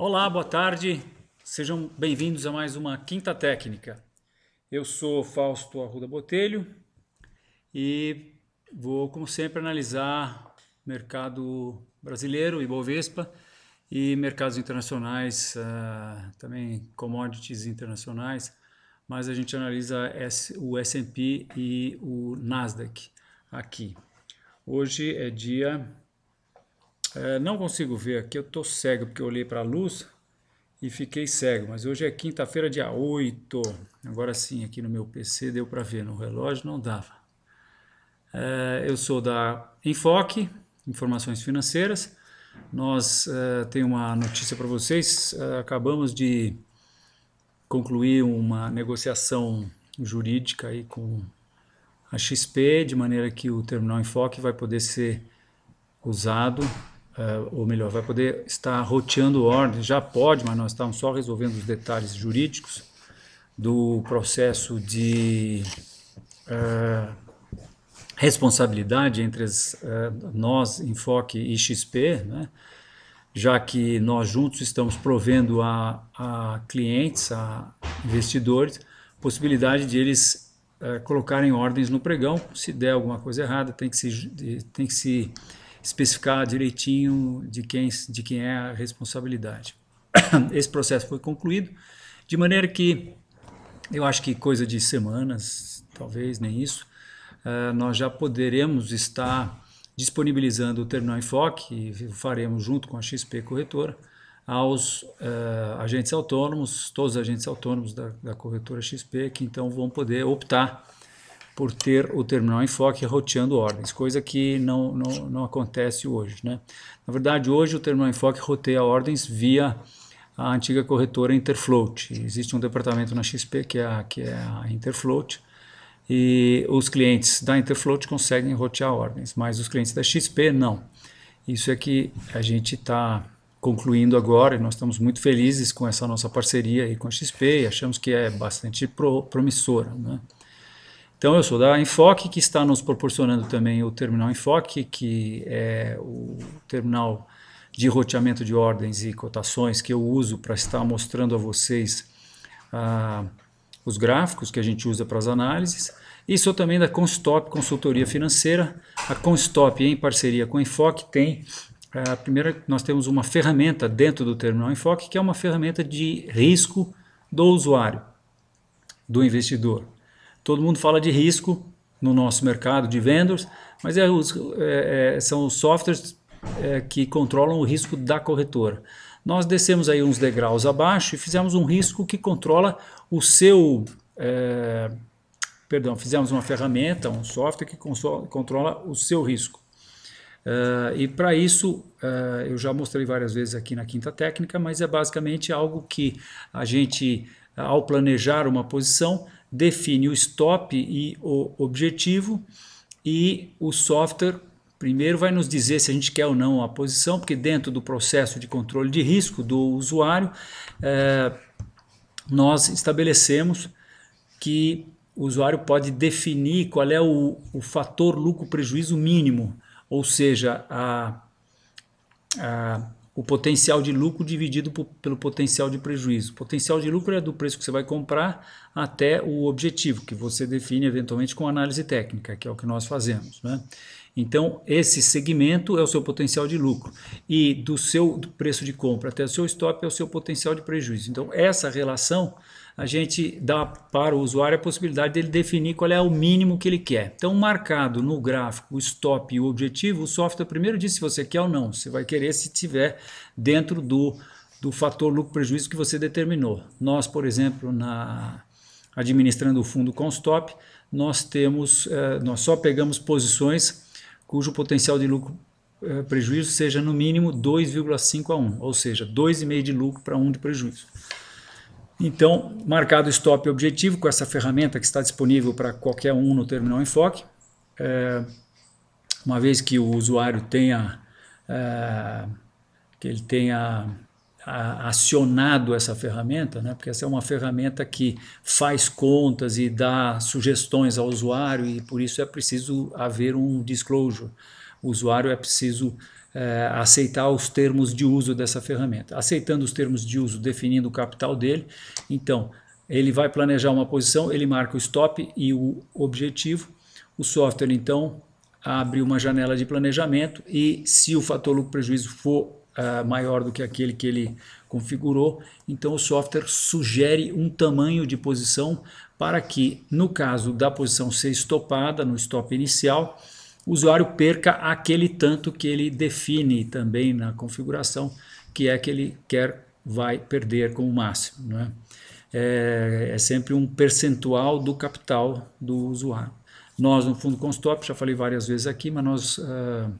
Olá, boa tarde. Sejam bem-vindos a mais uma Quinta Técnica. Eu sou Fausto Arruda Botelho e vou, como sempre, analisar mercado brasileiro, Ibovespa, e mercados internacionais, ah, também commodities internacionais, mas a gente analisa o S&P e o Nasdaq aqui. Hoje é dia é, não consigo ver aqui, eu estou cego porque eu olhei para a luz e fiquei cego. Mas hoje é quinta-feira, dia 8. Agora sim, aqui no meu PC deu para ver, no relógio não dava. É, eu sou da Enfoque, Informações Financeiras. Nós uh, é, tem uma notícia para vocês. É, acabamos de concluir uma negociação jurídica aí com a XP, de maneira que o terminal Enfoque vai poder ser usado uh, ou melhor, vai poder estar roteando ordens, já pode, mas nós estamos só resolvendo os detalhes jurídicos do processo de uh, responsabilidade entre as, uh, nós, Enfoque e XP, né? já que nós juntos estamos provendo a, a clientes, a investidores, possibilidade de eles uh, colocarem ordens no pregão. Se der alguma coisa errada, tem que se, tem que se especificar direitinho de quem, de quem é a responsabilidade. Esse processo foi concluído, de maneira que eu acho que coisa de semanas, talvez nem isso, eh, nós já poderemos estar disponibilizando o Terminal Enfoque, e faremos junto com a XP Corretora, aos uh, agentes autônomos, todos os agentes autônomos da, da corretora XP, que então vão poder optar por ter o terminal enfoque roteando ordens, coisa que não, não, não acontece hoje. Né? Na verdade, hoje o terminal enfoque roteia ordens via a antiga corretora Interfloat. Existe um departamento na XP que é a, que é a Interfloat, e os clientes da Interfloat conseguem rotear ordens, mas os clientes da XP não. Isso é que a gente está concluindo agora e nós estamos muito felizes com essa nossa parceria aí com a XP e achamos que é bastante pro, promissora. Né? Então eu sou da Enfoque, que está nos proporcionando também o terminal Enfoque, que é o terminal de roteamento de ordens e cotações que eu uso para estar mostrando a vocês ah, os gráficos que a gente usa para as análises. E sou também da Constop Consultoria Financeira. A Constop, em parceria com a Enfoque, tem a ah, primeira, nós temos uma ferramenta dentro do terminal Enfoque, que é uma ferramenta de risco do usuário, do investidor. Todo mundo fala de risco no nosso mercado de vendors, mas é, é, é, são os softwares é, que controlam o risco da corretora. Nós descemos aí uns degraus abaixo e fizemos um risco que controla o seu. É, perdão, fizemos uma ferramenta, um software que consola, controla o seu risco. Uh, e para isso, uh, eu já mostrei várias vezes aqui na quinta técnica, mas é basicamente algo que a gente, ao planejar uma posição, define o stop e o objetivo e o software primeiro vai nos dizer se a gente quer ou não a posição, porque dentro do processo de controle de risco do usuário, é, nós estabelecemos que o usuário pode definir qual é o, o fator lucro-prejuízo mínimo, ou seja, a, a o potencial de lucro dividido por, pelo potencial de prejuízo. O potencial de lucro é do preço que você vai comprar até o objetivo, que você define eventualmente com análise técnica, que é o que nós fazemos. Né? Então, esse segmento é o seu potencial de lucro. E do seu do preço de compra até o seu stop é o seu potencial de prejuízo. Então, essa relação a gente dá para o usuário a possibilidade dele definir qual é o mínimo que ele quer. Então, marcado no gráfico o stop e o objetivo, o software primeiro diz se você quer ou não. Você vai querer se tiver dentro do, do fator lucro-prejuízo que você determinou. Nós, por exemplo, na administrando o fundo com stop, nós temos, eh, nós só pegamos posições cujo potencial de lucro eh, prejuízo seja no mínimo 2,5 a 1, ou seja, 2,5 de lucro para 1 de prejuízo. Então, marcado stop objetivo com essa ferramenta que está disponível para qualquer um no terminal enfoque, é, eh, uma vez que o usuário tenha, é, que ele tenha a, ah, acionado essa ferramenta, né? porque essa é uma ferramenta que faz contas e dá sugestões ao usuário e por isso é preciso haver um disclosure. O usuário é preciso é, aceitar os termos de uso dessa ferramenta. Aceitando os termos de uso, definindo o capital dele, então ele vai planejar uma posição, ele marca o stop e o objetivo. O software então abre uma janela de planejamento e se o fator lucro-prejuízo for uh, maior do que aquele que ele configurou, então o software sugere um tamanho de posição para que, no caso da posição ser estopada no stop inicial, o usuário perca aquele tanto que ele define também na configuração, que é que ele quer vai perder como máximo. Né? É, é sempre um percentual do capital do usuário. Nós, no fundo Constop, já falei várias vezes aqui, mas nós uh,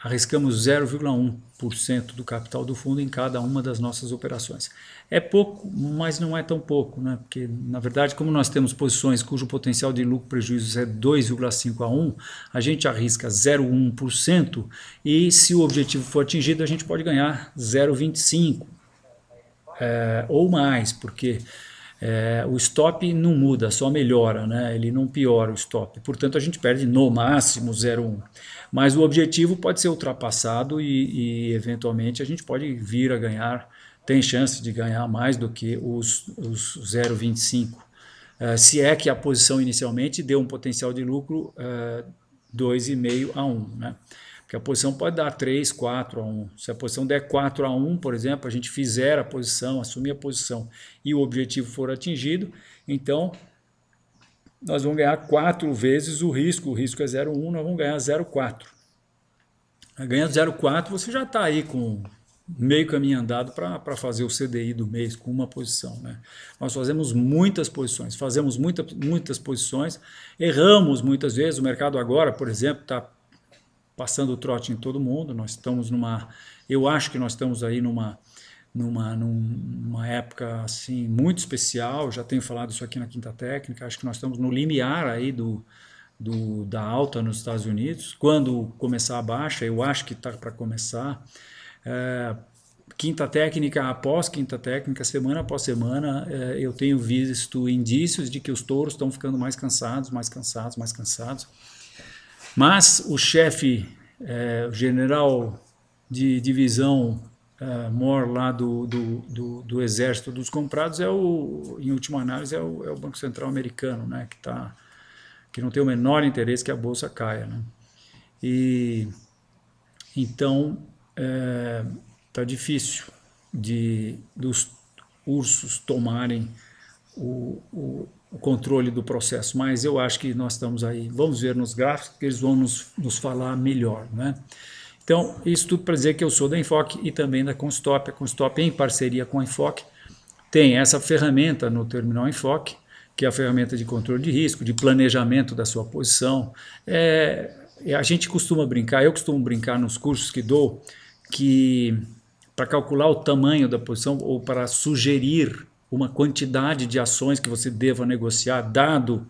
arriscamos 0,1 1% do capital do fundo em cada uma das nossas operações. É pouco, mas não é tão pouco, né? porque, na verdade, como nós temos posições cujo potencial de lucro prejuízo é 2,5 a 1, a gente arrisca 0,1% e, se o objetivo for atingido, a gente pode ganhar 0,25% é, ou mais, porque é, o stop não muda, só melhora, né? ele não piora o stop. Portanto, a gente perde no máximo 0,1. Mas o objetivo pode ser ultrapassado e, e, eventualmente a gente pode vir a ganhar, tem chance de ganhar mais do que os, os 0,25. É, se é que a posição inicialmente deu um potencial de lucro é, 2,5 a 1. Né? que a posição pode dar 3, 4 a 1. Se a posição der 4 a 1, por exemplo, a gente fizer a posição, assumir a posição e o objetivo for atingido, então nós vamos ganhar 4 vezes o risco. O risco é 0,1, nós vamos ganhar 0,4. Ganhando 0,4, você já está aí com meio caminho andado para fazer o CDI do mês com uma posição. Né? Nós fazemos muitas posições, fazemos muita, muitas posições, erramos muitas vezes. O mercado agora, por exemplo, está passando o trote em todo mundo. Nós estamos numa, eu acho que nós estamos aí numa numa, numa época assim muito especial. Já tenho falado isso aqui na Quinta Técnica. Acho que nós estamos no limiar aí do, do da alta nos Estados Unidos. Quando começar a baixa, eu acho que está para começar. É, quinta técnica após quinta técnica, semana após semana, é, eu tenho visto indícios de que os touros estão ficando mais cansados, mais cansados, mais cansados. Mas o chefe, é, o general de divisão eh, mor lá do, do, do, do, exército dos comprados é o, em última análise, é o, é o Banco Central americano, né? Que, tá, que não tem o menor interesse que a bolsa caia, né? E então é, tá difícil de dos ursos tomarem o, o o controle do processo, mas eu acho que nós estamos aí, vamos ver nos gráficos que eles vão nos, nos falar melhor, né? Então, isso tudo para dizer que eu sou da Enfoque e também da Constop, a Constop em parceria com a Enfoque, tem essa ferramenta no terminal Enfoque, que é a ferramenta de controle de risco, de planejamento da sua posição. É, é a gente costuma brincar, eu costumo brincar nos cursos que dou, que para calcular o tamanho da posição ou para sugerir uma quantidade de ações que você deva negociar, dado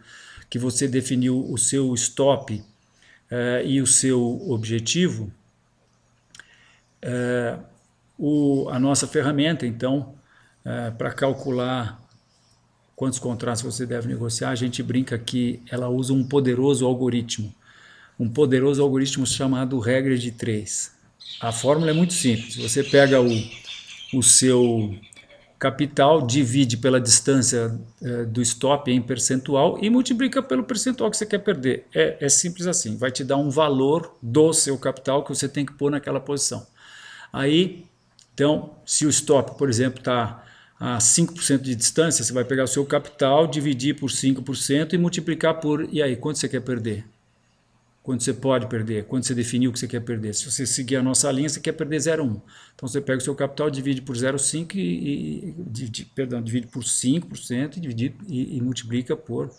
que você definiu o seu stop eh, e o seu objetivo, eh, o, a nossa ferramenta, então, eh, para calcular quantos contratos você deve negociar, a gente brinca que ela usa um poderoso algoritmo, um poderoso algoritmo chamado regra de três. A fórmula é muito simples. Você pega o, o seu capital, divide pela distância eh, do stop em percentual e multiplica pelo percentual que você quer perder. É, é, simples assim, vai te dar um valor do seu capital que você tem que pôr naquela posição. Aí, então, se o stop, por exemplo, está a 5% de distância, você vai pegar o seu capital, dividir por 5% e multiplicar por... E aí, quanto você quer perder? quando você pode perder, quando você definiu o que você quer perder. Se você seguir a nossa linha, você quer perder 0,1. Então você pega o seu capital, divide por 0,5 e, e divide, perdão, divide por 5% e, divide, e, e multiplica por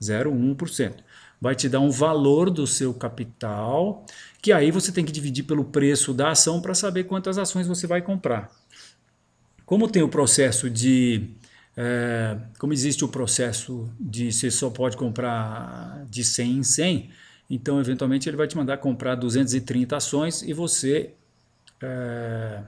0,1%. Vai te dar um valor do seu capital, que aí você tem que dividir pelo preço da ação para saber quantas ações você vai comprar. Como tem o processo de é, como existe o processo de você só pode comprar de 100 em 100, então, eventualmente, ele vai te mandar comprar 230 ações e você, é,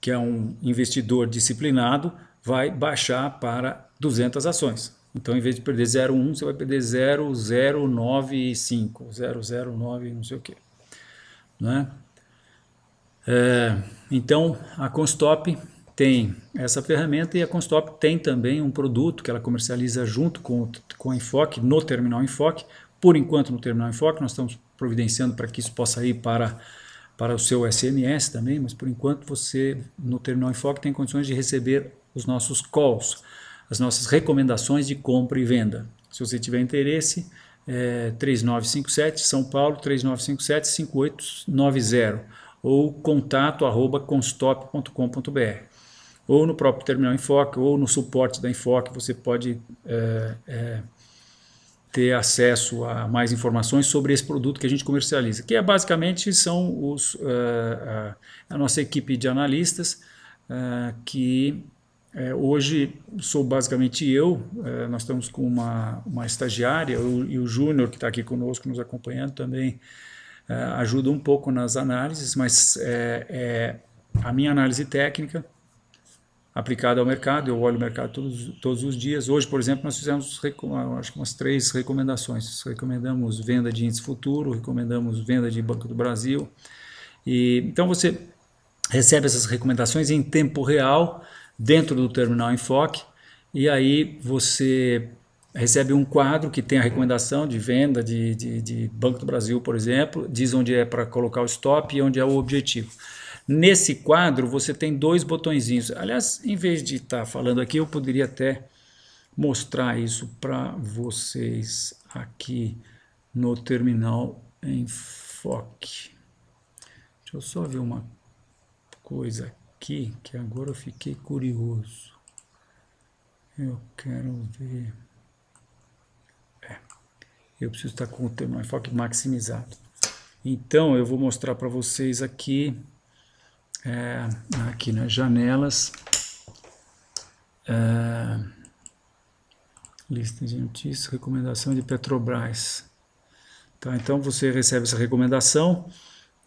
que é um investidor disciplinado, vai baixar para 200 ações. Então, em vez de perder 0,1, você vai perder 0,095, 009, não sei o quê. Né? É, então, a Constop tem essa ferramenta e a Constop tem também um produto que ela comercializa junto com, com a Enfoque, no Terminal Enfoque. Por enquanto, no Terminal Enfoque, nós estamos providenciando para que isso possa ir para, para o seu SMS também, mas por enquanto você, no Terminal Enfoque, tem condições de receber os nossos calls, as nossas recomendações de compra e venda. Se você tiver interesse, é 3957 São Paulo 3957 5890 ou contato arroba constop.com.br ou no próprio terminal Enfoque, ou no suporte da Enfoque, você pode é, é, ter acesso a mais informações sobre esse produto que a gente comercializa, que é basicamente são os, é, a, a, nossa equipe de analistas, é, que é, hoje sou basicamente eu, nós estamos com uma, uma estagiária, eu, e o Júnior que está aqui conosco nos acompanhando também, ajuda um pouco nas análises, mas é, a minha análise técnica, aplicado ao mercado, eu olho o mercado todos, todos os dias. Hoje, por exemplo, nós fizemos acho que umas três recomendações. Recomendamos venda de índice futuro, recomendamos venda de Banco do Brasil. E, então você recebe essas recomendações em tempo real dentro do terminal Enfoque e aí você recebe um quadro que tem a recomendação de venda de, de, de Banco do Brasil, por exemplo, diz onde é para colocar o stop e onde é o objetivo. Nesse quadro, você tem dois botõezinhos. Aliás, em vez de estar tá falando aqui, eu poderia até mostrar isso para vocês aqui no terminal foque. Deixa eu só ver uma coisa aqui, que agora eu fiquei curioso. Eu quero ver... É, eu preciso estar tá com o terminal foque maximizado. Então, eu vou mostrar para vocês aqui é, aqui nas janelas, é, lista de notícias, recomendação de Petrobras. Tá, então você recebe essa recomendação,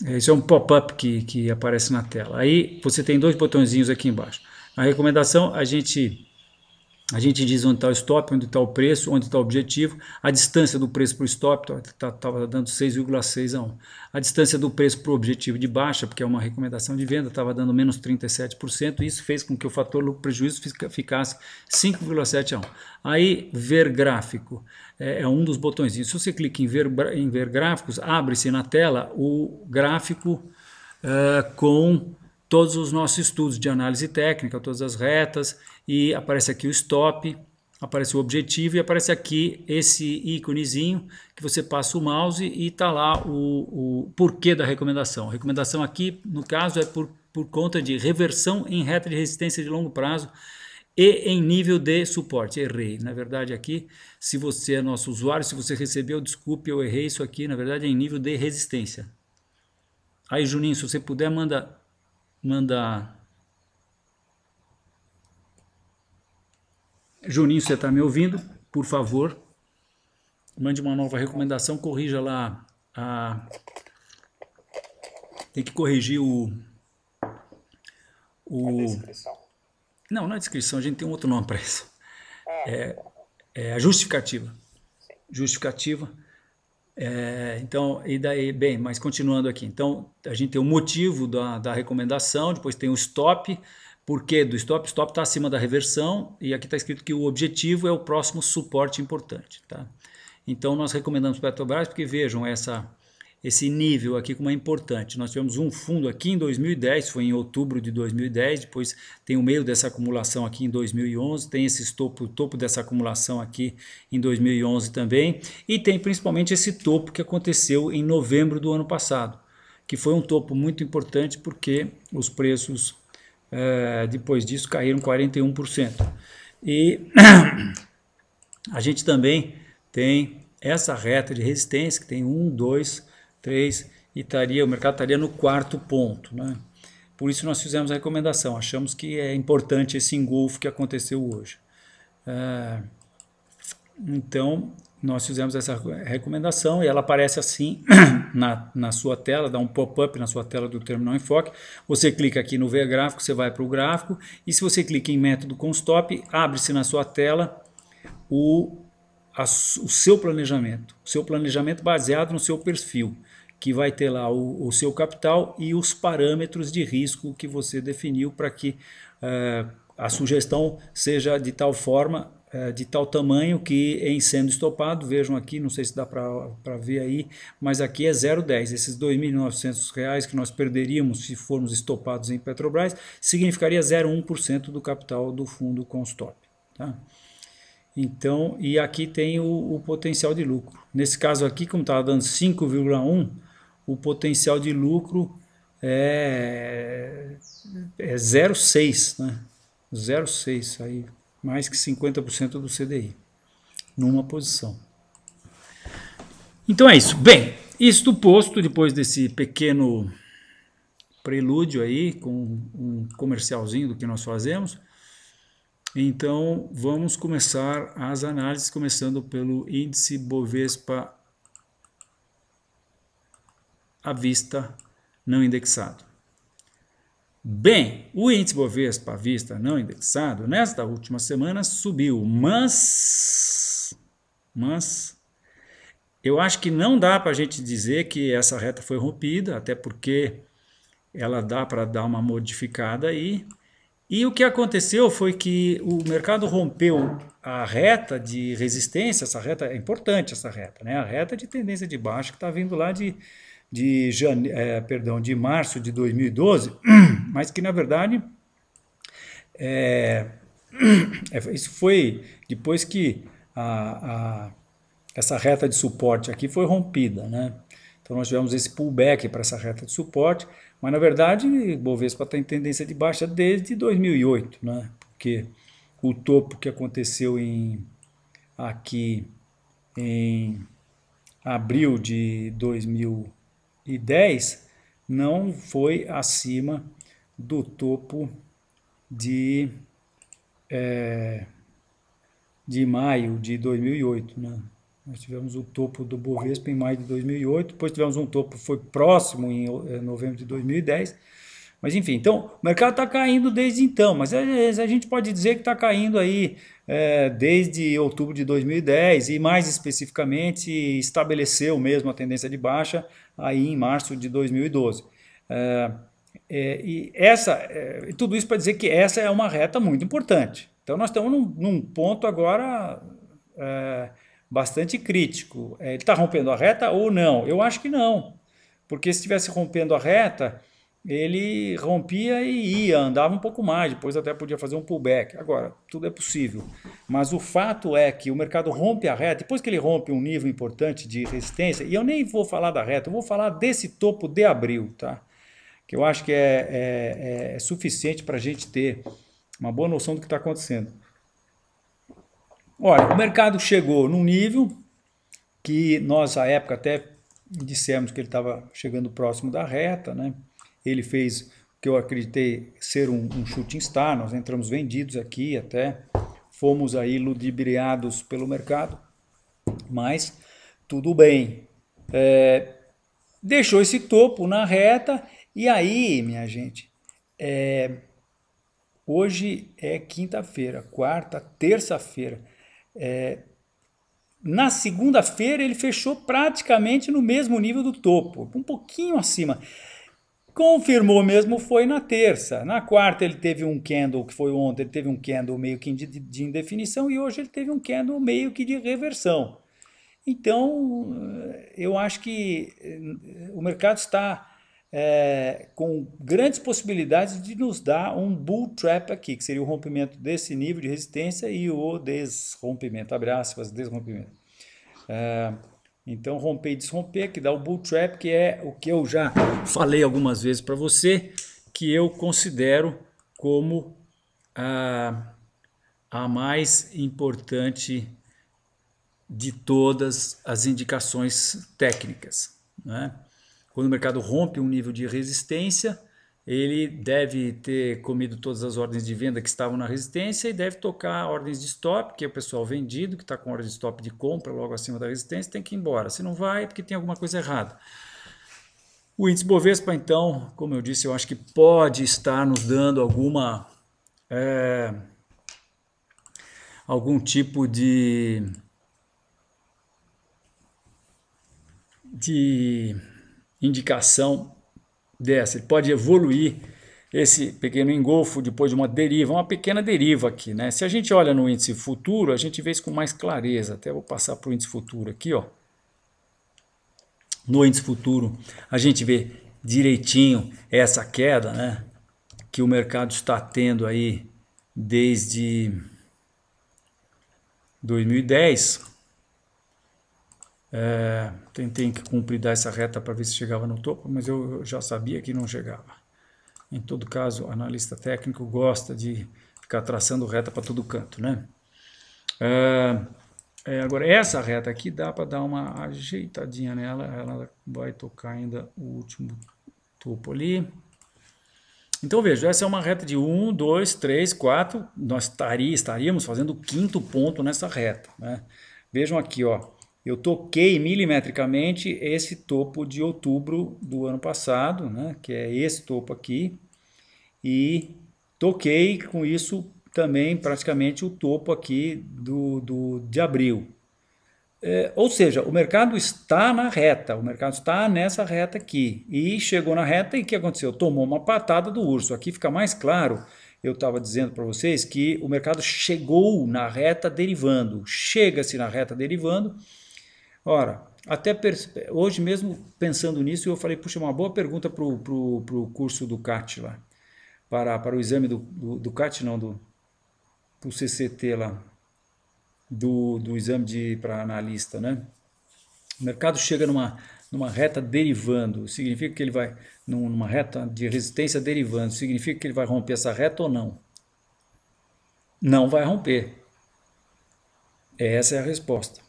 é, isso é um pop-up que, que aparece na tela. Aí você tem dois botõezinhos aqui embaixo. A recomendação a gente a gente diz onde está o stop, onde está o preço, onde está o objetivo, a distância do preço para o stop estava tá, dando 6,6 a 1. A distância do preço para o objetivo de baixa, porque é uma recomendação de venda, estava dando menos 37%, isso fez com que o fator lucro-prejuízo ficasse 5,7 a 1. Aí, ver gráfico é, é um dos botões. Se você clica em ver, em ver gráficos, abre-se na tela o gráfico eh, com todos os nossos estudos de análise técnica, todas as retas, e aparece aqui o stop, aparece o objetivo e aparece aqui esse íconezinho que você passa o mouse e está lá o, o porquê da recomendação. A recomendação aqui, no caso, é por, por conta de reversão em reta de resistência de longo prazo e em nível de suporte. Errei, na verdade aqui, se você é nosso usuário, se você recebeu, desculpe, eu errei isso aqui, na verdade é em nível de resistência. Aí Juninho, se você puder, manda, manda Juninho, você está me ouvindo? Por favor, mande uma nova recomendação, corrija lá a... Tem que corrigir o... o... Não, não é descrição, a gente tem um outro nome para isso. É. é, é a justificativa. Justificativa. É, então, e daí, bem, mas continuando aqui. Então, a gente tem o motivo da, da recomendação, depois tem o stop, porque do stop stop está acima da reversão e aqui está escrito que o objetivo é o próximo suporte importante. Tá? Então nós recomendamos Petrobras porque vejam essa, esse nível aqui como é importante. Nós tivemos um fundo aqui em 2010, foi em outubro de 2010, depois tem o meio dessa acumulação aqui em 2011, tem esse topo, o topo dessa acumulação aqui em 2011 também e tem principalmente esse topo que aconteceu em novembro do ano passado, que foi um topo muito importante porque os preços é, depois disso caíram 41%. E a gente também tem essa reta de resistência que tem 1, 2, 3 e estaria, o mercado estaria no quarto ponto. Né? Por isso nós fizemos a recomendação, achamos que é importante esse engolfo que aconteceu hoje. É, então, nós fizemos essa recomendação e ela aparece assim na, na sua tela, dá um pop-up na sua tela do terminal enfoque. Você clica aqui no ver gráfico, você vai para o gráfico e se você clica em método com stop, abre-se na sua tela o, a, o seu planejamento, o seu planejamento baseado no seu perfil, que vai ter lá o, o seu capital e os parâmetros de risco que você definiu para que uh, a sugestão seja de tal forma é, de tal tamanho que em sendo estopado, vejam aqui, não sei se dá para ver aí, mas aqui é 0,10. Esses R$ 2.900 que nós perderíamos se formos estopados em Petrobras, significaria 0,1% do capital do fundo stop Tá? Então, e aqui tem o, o, potencial de lucro. Nesse caso aqui, como estava dando 5,1, o potencial de lucro é, é 0,6, né? 0,6 aí mais que 50% do CDI numa posição. Então é isso. Bem, isto posto, depois desse pequeno prelúdio aí, com um comercialzinho do que nós fazemos, então vamos começar as análises, começando pelo índice Bovespa à vista não indexado. Bem, o índice Bovespa à vista não indexado nesta última semana subiu, mas mas eu acho que não dá para a gente dizer que essa reta foi rompida, até porque ela dá para dar uma modificada aí. E o que aconteceu foi que o mercado rompeu a reta de resistência, essa reta é importante essa reta, né? A reta de tendência de baixo que está vindo lá de de, jane... é, perdão, de março de 2012. mas que na verdade é, é, isso foi depois que a, a, essa reta de suporte aqui foi rompida, né? Então nós tivemos esse pullback para essa reta de suporte, mas na verdade o Bovespa está em tendência de baixa desde 2008, né? Porque o topo que aconteceu em aqui em abril de 2010 não foi acima do topo de, é, de maio de 2008. Né? Nós tivemos o topo do Bovespa em maio de 2008, depois tivemos um topo foi próximo em é, novembro de 2010. Mas enfim, então o mercado está caindo desde então, mas é, é, a gente pode dizer que está caindo aí é, desde outubro de 2010 e mais especificamente estabeleceu mesmo a tendência de baixa aí em março de 2012. É, é, e essa, é, tudo isso para dizer que essa é uma reta muito importante. Então nós estamos num, num ponto agora é, bastante crítico. É, ele está rompendo a reta ou não? Eu acho que não, porque se estivesse rompendo a reta, ele rompia e ia, andava um pouco mais, depois até podia fazer um pullback. Agora, tudo é possível. Mas o fato é que o mercado rompe a reta, depois que ele rompe um nível importante de resistência, e eu nem vou falar da reta, eu vou falar desse topo de abril, tá? que eu acho que é, é, é, é suficiente para a gente ter uma boa noção do que está acontecendo. Olha, o mercado chegou num nível que nós, à época, até dissemos que ele estava chegando próximo da reta, né? Ele fez o que eu acreditei ser um, um shooting star, nós entramos vendidos aqui até, fomos aí ludibriados pelo mercado, mas tudo bem. É, deixou esse topo na reta e aí, minha gente, é, hoje é quinta-feira, quarta, terça-feira. É, na segunda-feira ele fechou praticamente no mesmo nível do topo, um pouquinho acima. Confirmou mesmo foi na terça. Na quarta ele teve um candle, que foi ontem, ele teve um candle meio que de, de indefinição e hoje ele teve um candle meio que de reversão. Então, eu acho que eh, o mercado está é, com grandes possibilidades de nos dar um bull trap aqui, que seria o rompimento desse nível de resistência e o desrompimento, abre aspas, desrompimento. É, então, romper e desromper, que dá o bull trap, que é o que eu já falei algumas vezes para você, que eu considero como a, a mais importante de todas as indicações técnicas. Né? Quando o mercado rompe um nível de resistência, ele deve ter comido todas as ordens de venda que estavam na resistência e deve tocar ordens de stop, que é o pessoal vendido, que está com ordem de stop de compra logo acima da resistência, tem que ir embora. Se não vai, é porque tem alguma coisa errada. O índice Bovespa, então, como eu disse, eu acho que pode estar nos dando alguma. É, algum tipo de. de indicação dessa. Ele pode evoluir esse pequeno engolfo depois de uma deriva, uma pequena deriva aqui. Né? Se a gente olha no índice futuro, a gente vê isso com mais clareza. Até vou passar para o índice futuro aqui. Ó. No índice futuro, a gente vê direitinho essa queda né? que o mercado está tendo aí desde 2010. É, tentei cumprir essa reta para ver se chegava no topo, mas eu já sabia que não chegava. Em todo caso, analista técnico gosta de ficar traçando reta para todo canto, né? É, é, agora, essa reta aqui dá para dar uma ajeitadinha nela, ela vai tocar ainda o último topo ali. Então veja, essa é uma reta de 1, 2, 3, 4, nós estaria, estaríamos fazendo o quinto ponto nessa reta, né? Vejam aqui, ó. Eu toquei milimetricamente esse topo de outubro do ano passado, né, que é esse topo aqui, e toquei com isso também praticamente o topo aqui do, do de abril. É, ou seja, o mercado está na reta, o mercado está nessa reta aqui. E chegou na reta e o que aconteceu? Tomou uma patada do urso. Aqui fica mais claro, eu estava dizendo para vocês que o mercado chegou na reta derivando. Chega-se na reta derivando Ora, até hoje mesmo pensando nisso, eu falei, puxa, é uma boa pergunta para o curso do CAT lá, para, para o exame do, do, do CAT, não, do, do CCT lá, do, do exame de para analista, né? O mercado chega numa, numa reta derivando, significa que ele vai numa reta de resistência derivando, significa que ele vai romper essa reta ou não? Não vai romper. Essa é a resposta.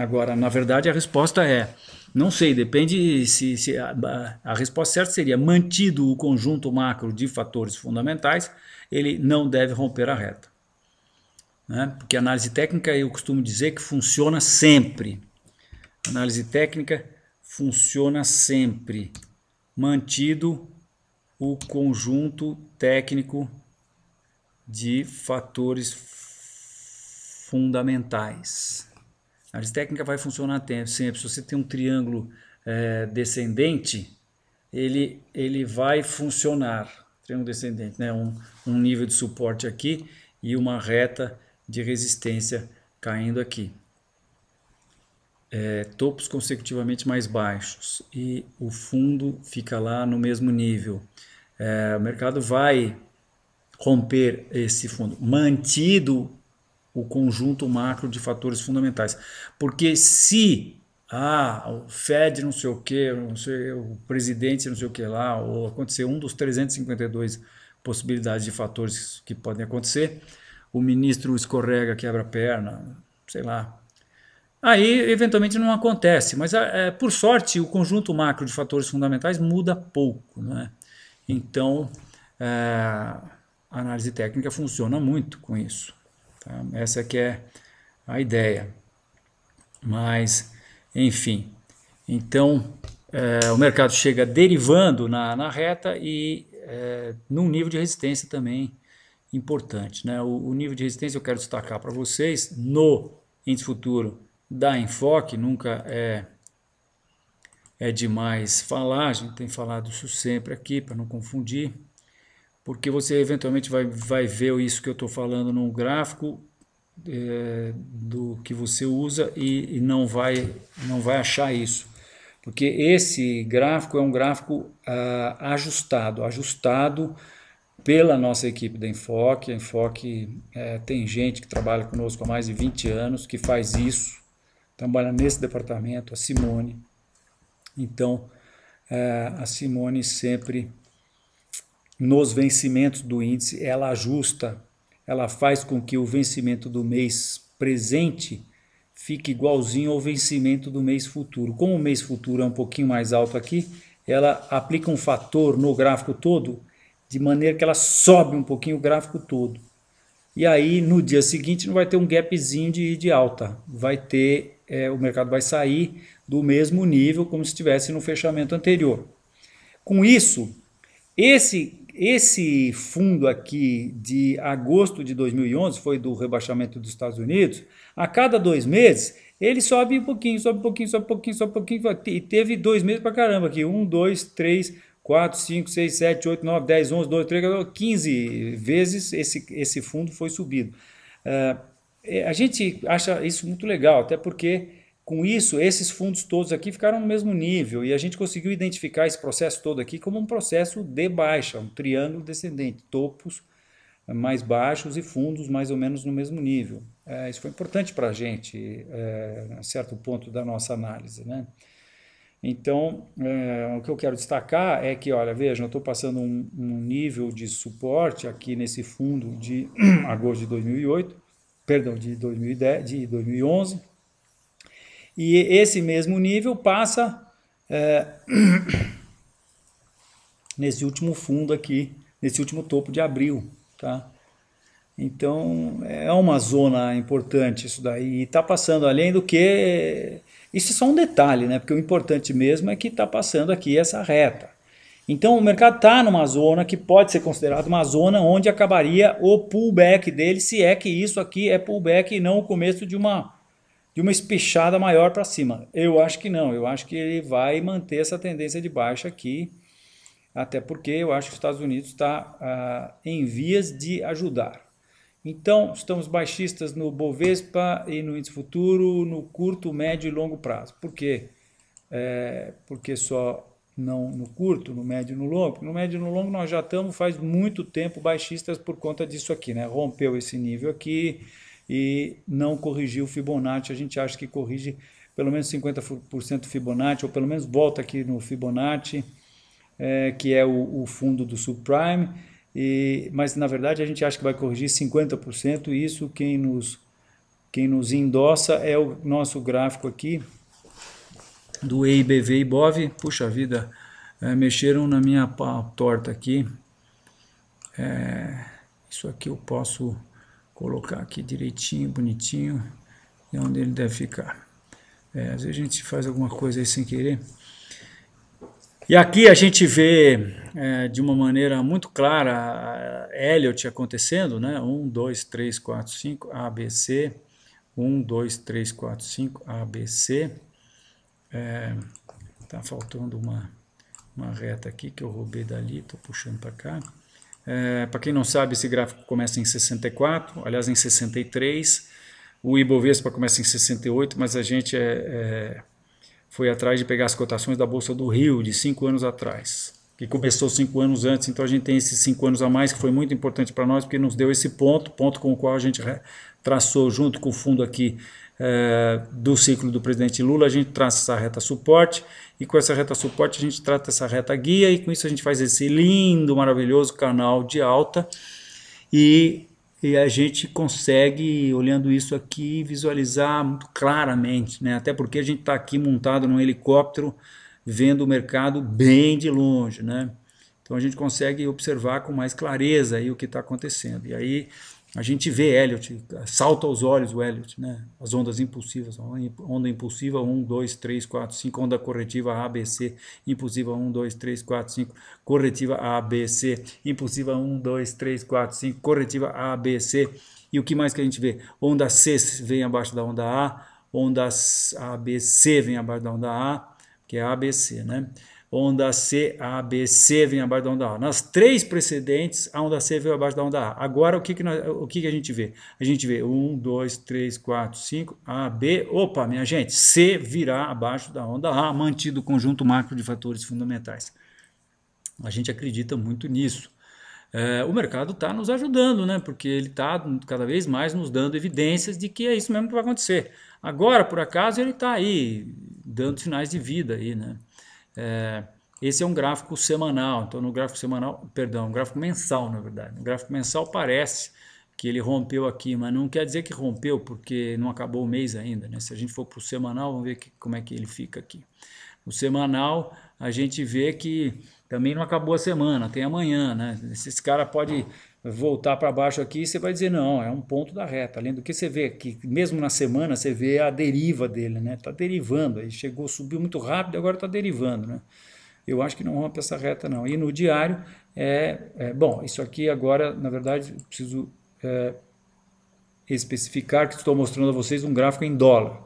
Agora, na verdade, a resposta é: não sei, depende se, se a, a, resposta certa seria mantido o conjunto macro de fatores fundamentais, ele não deve romper a reta. Né? Porque análise técnica eu costumo dizer que funciona sempre. análise técnica funciona sempre, mantido o conjunto técnico de fatores fundamentais. A aristécnica vai funcionar sempre. Se você tem um triângulo é, descendente, ele, ele vai funcionar. Triângulo descendente, né? um, um nível de suporte aqui e uma reta de resistência caindo aqui. É, topos consecutivamente mais baixos e o fundo fica lá no mesmo nível. É, o mercado vai romper esse fundo, mantido o conjunto macro de fatores fundamentais. Porque se ah, o Fed não sei o que, não sei, o presidente não sei o que lá, ou acontecer um dos 352 possibilidades de fatores que podem acontecer, o ministro escorrega, quebra a perna, sei lá. Aí, eventualmente, não acontece, mas ah, é, por sorte, o conjunto macro de fatores fundamentais muda pouco. Né? Então, é, a análise técnica funciona muito com isso. Tá? Essa é que é a ideia. Mas, enfim, então é, o mercado chega derivando na, na reta e é, num nível de resistência também importante. Né? O, o nível de resistência eu quero destacar para vocês no índice futuro da enfoque, nunca é, é demais falar, a gente tem falado isso sempre aqui para não confundir porque você eventualmente vai, vai ver isso que eu estou falando no gráfico é, do que você usa e, e, não, vai, não vai achar isso. Porque esse gráfico é um gráfico ah, ajustado, ajustado pela nossa equipe da Enfoque. A Enfoque é, tem gente que trabalha conosco há mais de 20 anos, que faz isso, trabalha nesse departamento, a Simone. Então, é, a Simone sempre nos vencimentos do índice, ela ajusta, ela faz com que o vencimento do mês presente fique igualzinho ao vencimento do mês futuro. Como o mês futuro é um pouquinho mais alto aqui, ela aplica um fator no gráfico todo, de maneira que ela sobe um pouquinho o gráfico todo. E aí, no dia seguinte, não vai ter um gapzinho de, de alta. Vai ter, é, o mercado vai sair do mesmo nível como se estivesse no fechamento anterior. Com isso, esse esse fundo aqui de agosto de 2011, foi do rebaixamento dos Estados Unidos, a cada dois meses ele sobe um pouquinho, sobe um pouquinho, sobe um pouquinho, sobe um pouquinho, e teve dois meses para caramba aqui, um, dois, três, 4, 5, 6, 7, 8, 9, 10, 11, 12, 13, 15 vezes esse, esse fundo foi subido. Uh, a gente acha isso muito legal, até porque com isso, esses fundos todos aqui ficaram no mesmo nível e a gente conseguiu identificar esse processo todo aqui como um processo de baixa, um triângulo descendente, topos eh, mais baixos e fundos mais ou menos no mesmo nível. É, isso foi importante para a gente, é, a certo ponto da nossa análise. Né? Então, é, o que eu quero destacar é que, olha, vejam, eu estou passando um, um, nível de suporte aqui nesse fundo de agosto de 2008, perdão, de, 2010, de 2011, e esse mesmo nível passa é, nesse último fundo aqui, nesse último topo de abril, tá? Então é uma zona importante isso daí. E está passando além do que. Isso é só um detalhe, né? Porque o importante mesmo é que está passando aqui essa reta. Então o mercado está numa zona que pode ser considerada uma zona onde acabaria o pullback dele, se é que isso aqui é pullback e não o começo de uma uma espichada maior para cima. Eu acho que não, eu acho que ele vai manter essa tendência de baixa aqui, até porque eu acho que os Estados Unidos está ah, em vias de ajudar. Então, estamos baixistas no Bovespa e no índice futuro no curto, médio e longo prazo. Por quê? É, porque só não no curto, no médio e no longo. No médio e no longo nós já estamos faz muito tempo baixistas por conta disso aqui, né? Rompeu esse nível aqui, e não corrigiu o Fibonacci. A gente acha que corrige pelo menos 50% Fibonacci, ou pelo menos volta aqui no Fibonacci, é, que é o, o, fundo do subprime, e, mas na verdade a gente acha que vai corrigir 50%, e isso quem nos, quem nos endossa é o nosso gráfico aqui, do EIBV e BOV, puxa vida, é, mexeram na minha torta aqui, é, isso aqui eu posso colocar aqui direitinho, bonitinho, e onde ele deve ficar. É, às vezes a gente faz alguma coisa aí sem querer. E aqui a gente vê é, de uma maneira muito clara é, Elliot acontecendo, né? 1, 2, 3, 4, 5, ABC. 1, 2, 3, 4, 5, ABC. Está É, tá faltando uma, uma reta aqui que eu roubei dali, estou puxando para cá. É, Para quem não sabe, esse gráfico começa em 64, aliás, em 63. O Ibovespa começa em 68, mas a gente é, é, foi atrás de pegar as cotações da Bolsa do Rio de cinco anos atrás, que começou cinco anos antes. Então a gente tem esses cinco anos a mais, que foi muito importante para nós, porque nos deu esse ponto, ponto com o qual a gente traçou junto com o fundo aqui eh, do ciclo do presidente Lula, a gente traça essa reta suporte, e com essa reta suporte a gente trata essa reta guia, e com isso a gente faz esse lindo, maravilhoso canal de alta, e, e a gente consegue, olhando isso aqui, visualizar muito claramente, né? até porque a gente está aqui montado num helicóptero, vendo o mercado bem de longe, né? Então a gente consegue observar com mais clareza aí o que está acontecendo. E aí a gente vê Elliot, salta aos olhos o Elliot, né? as ondas impulsivas, onda impulsiva 1, 2, 3, 4, 5, onda corretiva ABC, impulsiva 1, 2, 3, 4, 5, corretiva ABC, impulsiva 1, 2, 3, 4, 5, corretiva ABC. E o que mais que a gente vê? Onda C vem abaixo da onda A, onda ABC vem abaixo da onda A, que é ABC, né? onda C, A, B, C vem abaixo da onda A. Nas três precedentes, a onda C veio abaixo da onda A. Agora, o que, que, nós, o que, que a gente vê? A gente vê 1, 2, 3, 4, 5, A, B. Opa, minha gente, C virá abaixo da onda A, mantido o conjunto macro de fatores fundamentais. A gente acredita muito nisso. É, o mercado está nos ajudando, né? porque ele está cada vez mais nos dando evidências de que é isso mesmo que vai acontecer. Agora, por acaso, ele está aí, dando sinais de vida aí, né? É, esse é um gráfico semanal, então no gráfico semanal, perdão, um gráfico mensal, na verdade. No gráfico mensal parece que ele rompeu aqui, mas não quer dizer que rompeu, porque não acabou o mês ainda. Né? Se a gente for para o semanal, vamos ver que, como é que ele fica aqui. No semanal, a gente vê que também não acabou a semana, tem amanhã, né? Esse cara pode voltar para baixo aqui, você vai dizer, não, é um ponto da reta. Além do que você vê que mesmo na semana você vê a deriva dele, né? Está derivando, aí chegou, subiu muito rápido, agora está derivando, né? Eu acho que não rompe essa reta, não. E no diário, é, é bom, isso aqui agora, na verdade, preciso é, especificar que estou mostrando a vocês um gráfico em dólar,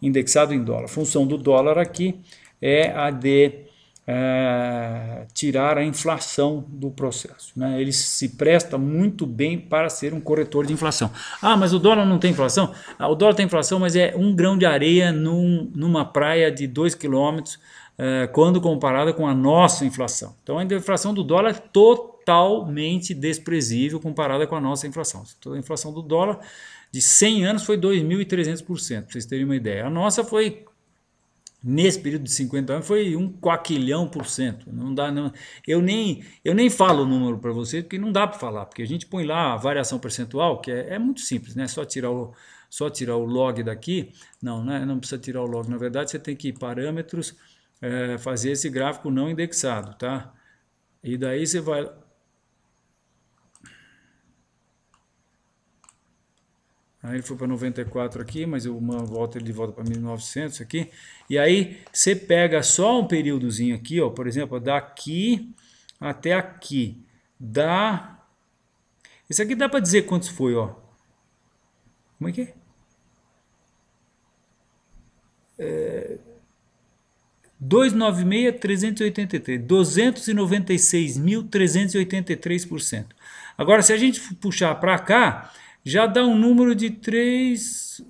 indexado em dólar. A função do dólar aqui é a de é, tirar a inflação do processo. Né? Ele se presta muito bem para ser um corretor de inflação. Ah, mas o dólar não tem inflação? Ah, o dólar tem inflação, mas é um grão de areia num, numa praia de 2 quilômetros é, quando comparada com a nossa inflação. Então a inflação do dólar é totalmente desprezível comparada com a nossa inflação. Então, a inflação do dólar de 100 anos foi 2.300%, para vocês terem uma ideia. A nossa foi nesse período de 50 anos foi um quaquilhão por cento. Não dá, não. Eu nem, eu nem falo o número para você, porque não dá para falar, porque a gente põe lá a variação percentual, que é, é, muito simples, né? Só tirar o só tirar o log daqui, não, né? não precisa tirar o log. Na verdade, você tem que ir parâmetros, é, fazer esse gráfico não indexado, tá? E daí você vai Aí ele foi para 94 aqui, mas uma volta ele de volta para 1900 aqui. E aí você pega só um períodozinho aqui, ó, por exemplo, daqui até aqui. Dá. Esse aqui dá para dizer quantos foi, ó. Como é que é? é... 296.383, 296.383%. Agora, se a gente puxar para cá, já dá um número de 3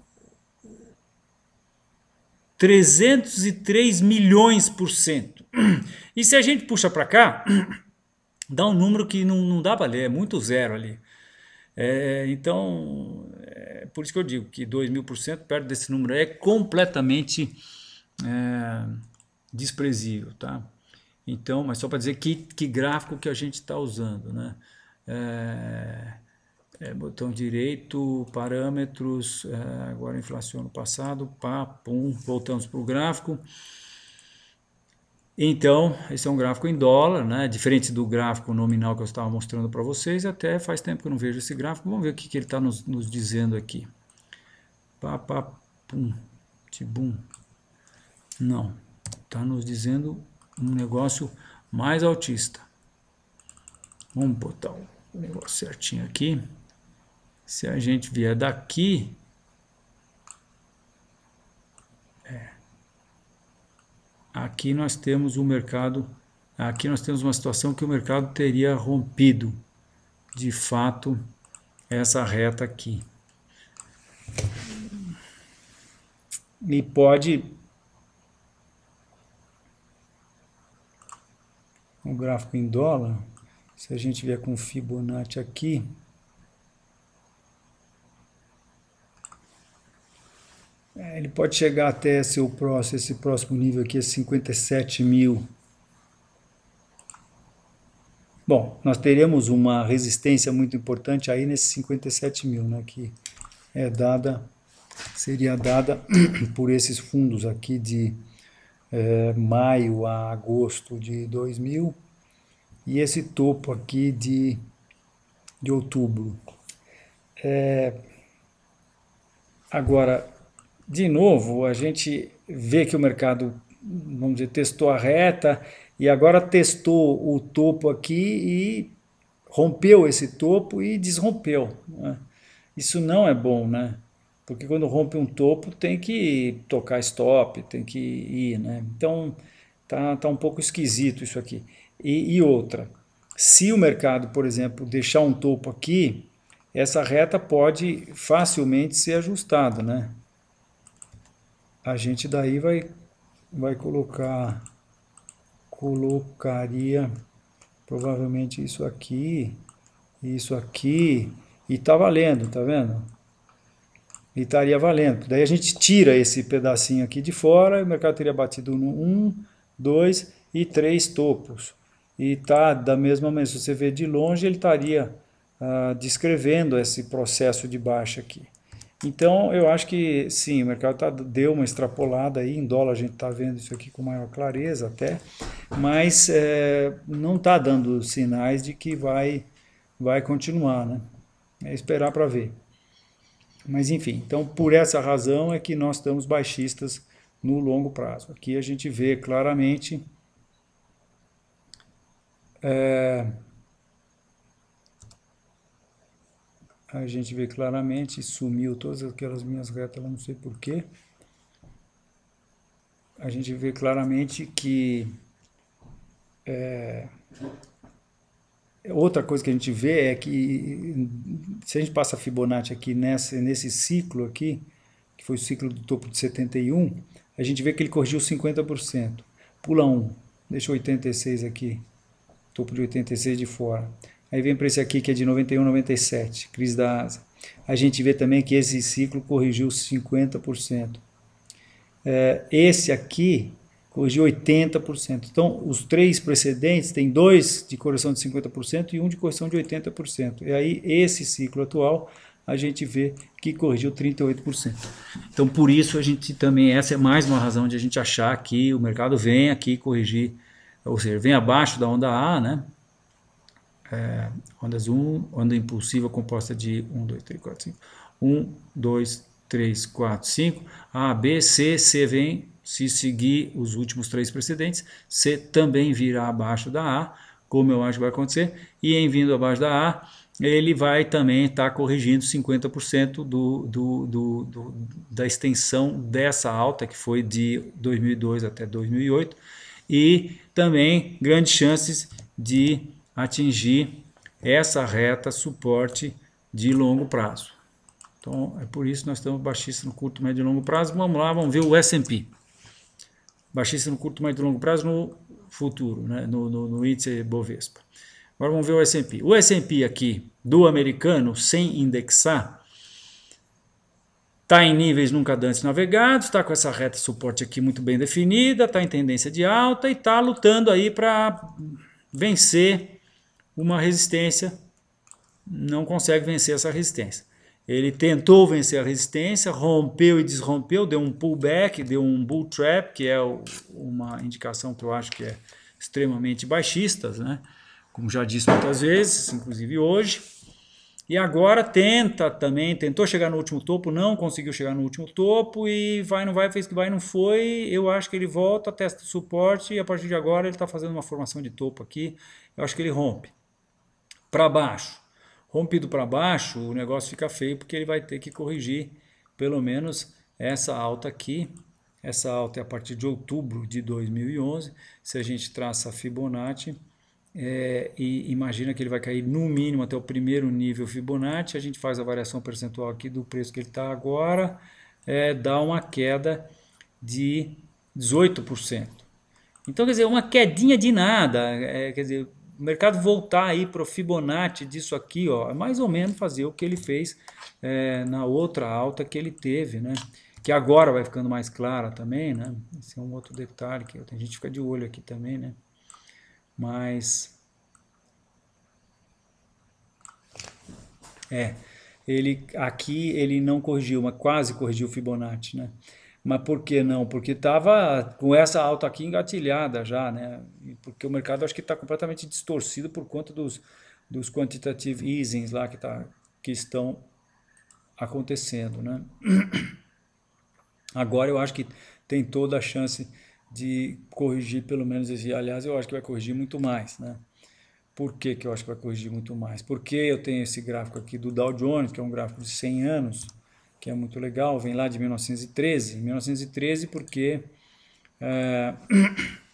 303 milhões por cento. E se a gente puxa para cá, dá um número que não, não dá para ler, é muito zero ali. É, então, é por isso que eu digo que 2 mil por cento perto desse número é completamente é, desprezível, tá? Então, mas só para dizer que, que gráfico que a gente está usando, né? É, é, botão direito, parâmetros, é, agora no passado, pá, pum, voltamos para o gráfico. Então, esse é um gráfico em dólar, né? diferente do gráfico nominal que eu estava mostrando para vocês, até faz tempo que eu não vejo esse gráfico, vamos ver o que, que ele está nos, nos, dizendo aqui. Pá, pá, pum, tibum. Não, está nos dizendo um negócio mais autista. Vamos botar o negócio certinho aqui. Se a gente vier daqui, é, aqui nós temos o um mercado, aqui nós temos uma situação que o mercado teria rompido, de fato, essa reta aqui. E pode o gráfico em dólar, se a gente vier com Fibonacci aqui, É, ele pode chegar até seu próximo, esse próximo nível aqui é 57 mil. Bom, nós teremos uma resistência muito importante aí nesse 57 mil, né, que é dada, seria dada por esses fundos aqui de é, maio a agosto de 2000 e esse topo aqui de, de outubro. É, agora, de novo, a gente vê que o mercado, vamos dizer, testou a reta e agora testou o topo aqui e rompeu esse topo e desrompeu. Né? Isso não é bom, né? Porque quando rompe um topo tem que tocar stop, tem que ir, né? Então tá, tá um pouco esquisito isso aqui. E, e outra, se o mercado, por exemplo, deixar um topo aqui, essa reta pode facilmente ser ajustada, né? a gente daí vai, vai colocar, colocaria provavelmente isso aqui, isso aqui, e tá valendo, tá vendo? E estaria valendo. Daí a gente tira esse pedacinho aqui de fora, e o mercado teria batido no 1, 2 e 3 topos. E tá da mesma maneira, se você vê de longe, ele estaria ah, descrevendo esse processo de baixa aqui. Então, eu acho que sim, o mercado tá, deu uma extrapolada aí, em dólar a gente está vendo isso aqui com maior clareza até, mas é, não está dando sinais de que vai, vai continuar, né? É esperar para ver. Mas enfim, então por essa razão é que nós estamos baixistas no longo prazo. Aqui a gente vê claramente... É, a gente vê claramente, sumiu todas aquelas minhas retas, não sei porquê. A gente vê claramente que é, outra coisa que a gente vê é que se a gente passa Fibonacci aqui nessa, nesse ciclo aqui, que foi o ciclo do topo de 71, a gente vê que ele corrigiu 50%. Pula 1, deixa 86 aqui, topo de 86 de fora. Aí vem para esse aqui que é de 91, 97, crise da asa. A gente vê também que esse ciclo corrigiu 50%. É, esse aqui corrigiu 80%. Então, os três precedentes têm dois de correção de 50% e um de correção de 80%. E aí, esse ciclo atual, a gente vê que corrigiu 38%. Então, por isso, a gente também, essa é mais uma razão de a gente achar que o mercado vem aqui corrigir, ou seja, vem abaixo da onda A, né? é, ondas 1, onda impulsiva composta de 1, 2, 3, 4, 5. 1, 2, 3, 4, 5. A, B, C, C vem, se seguir os últimos três precedentes, C também virá abaixo da A, como eu acho que vai acontecer, e em vindo abaixo da A, ele vai também estar tá corrigindo 50% do, do, do, do, da extensão dessa alta, que foi de 2002 até 2008, e também grandes chances de atingir essa reta suporte de longo prazo. Então, é por isso que nós estamos baixista no curto, médio e longo prazo. Vamos lá, vamos ver o S&P. Baixista no curto, médio e longo prazo no futuro, né? no, no, no índice Bovespa. Agora vamos ver o S&P. O S&P aqui do americano, sem indexar, está em níveis nunca antes navegados, está com essa reta suporte aqui muito bem definida, está em tendência de alta e está lutando aí para vencer uma resistência, não consegue vencer essa resistência. Ele tentou vencer a resistência, rompeu e desrompeu, deu um pullback, deu um bull trap, que é uma indicação que eu acho que é extremamente baixista, né? como já disse muitas vezes, inclusive hoje. E agora tenta também, tentou chegar no último topo, não conseguiu chegar no último topo e vai, não vai, fez que vai, não foi. Eu acho que ele volta, testa o suporte e a partir de agora ele está fazendo uma formação de topo aqui. Eu acho que ele rompe para baixo. Rompido para baixo, o negócio fica feio porque ele vai ter que corrigir pelo menos essa alta aqui. Essa alta é a partir de outubro de 2011. Se a gente traça Fibonacci é, e imagina que ele vai cair no mínimo até o primeiro nível Fibonacci, a gente faz a variação percentual aqui do preço que ele está agora, é, dá uma queda de 18%. Então, quer dizer, uma quedinha de nada, é, quer dizer, o mercado voltar aí para o Fibonacci disso aqui, ó, é mais ou menos fazer o que ele fez é, na outra alta que ele teve, né? Que agora vai ficando mais clara também, né? Esse é um outro detalhe que a gente fica de olho aqui também, né? Mas... É, ele aqui ele não corrigiu, mas quase corrigiu o Fibonacci, né? Mas por que não? Porque estava com essa alta aqui engatilhada já, né? Porque o mercado acho que está completamente distorcido por conta dos, dos quantitative easings lá que, tá, que estão acontecendo, né? Agora eu acho que tem toda a chance de corrigir pelo menos esse. Aliás, eu acho que vai corrigir muito mais, né? Por que, que eu acho que vai corrigir muito mais? Porque eu tenho esse gráfico aqui do Dow Jones, que é um gráfico de 100 anos, que é muito legal, vem lá de 1913. 1913 porque é,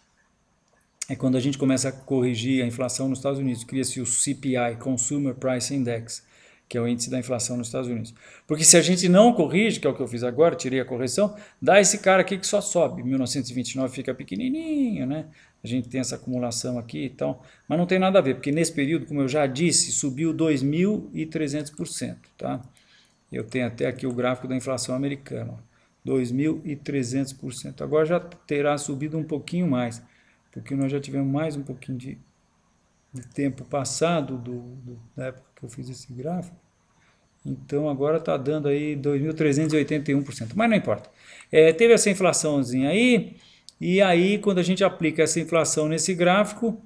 é quando a gente começa a corrigir a inflação nos Estados Unidos, cria-se o CPI, Consumer Price Index, que é o índice da inflação nos Estados Unidos. Porque se a gente não corrige, que é o que eu fiz agora, tirei a correção, dá esse cara aqui que só sobe. 1929 fica pequenininho, né? A gente tem essa acumulação aqui e tal, mas não tem nada a ver, porque nesse período, como eu já disse, subiu 2.300%, tá? Eu tenho até aqui o gráfico da inflação americana, 2.300%. Agora já terá subido um pouquinho mais, porque nós já tivemos mais um pouquinho de, de tempo passado do, do, da época que eu fiz esse gráfico. Então agora está dando aí 2.381%, mas não importa. É, teve essa inflaçãozinha aí, e aí quando a gente aplica essa inflação nesse gráfico,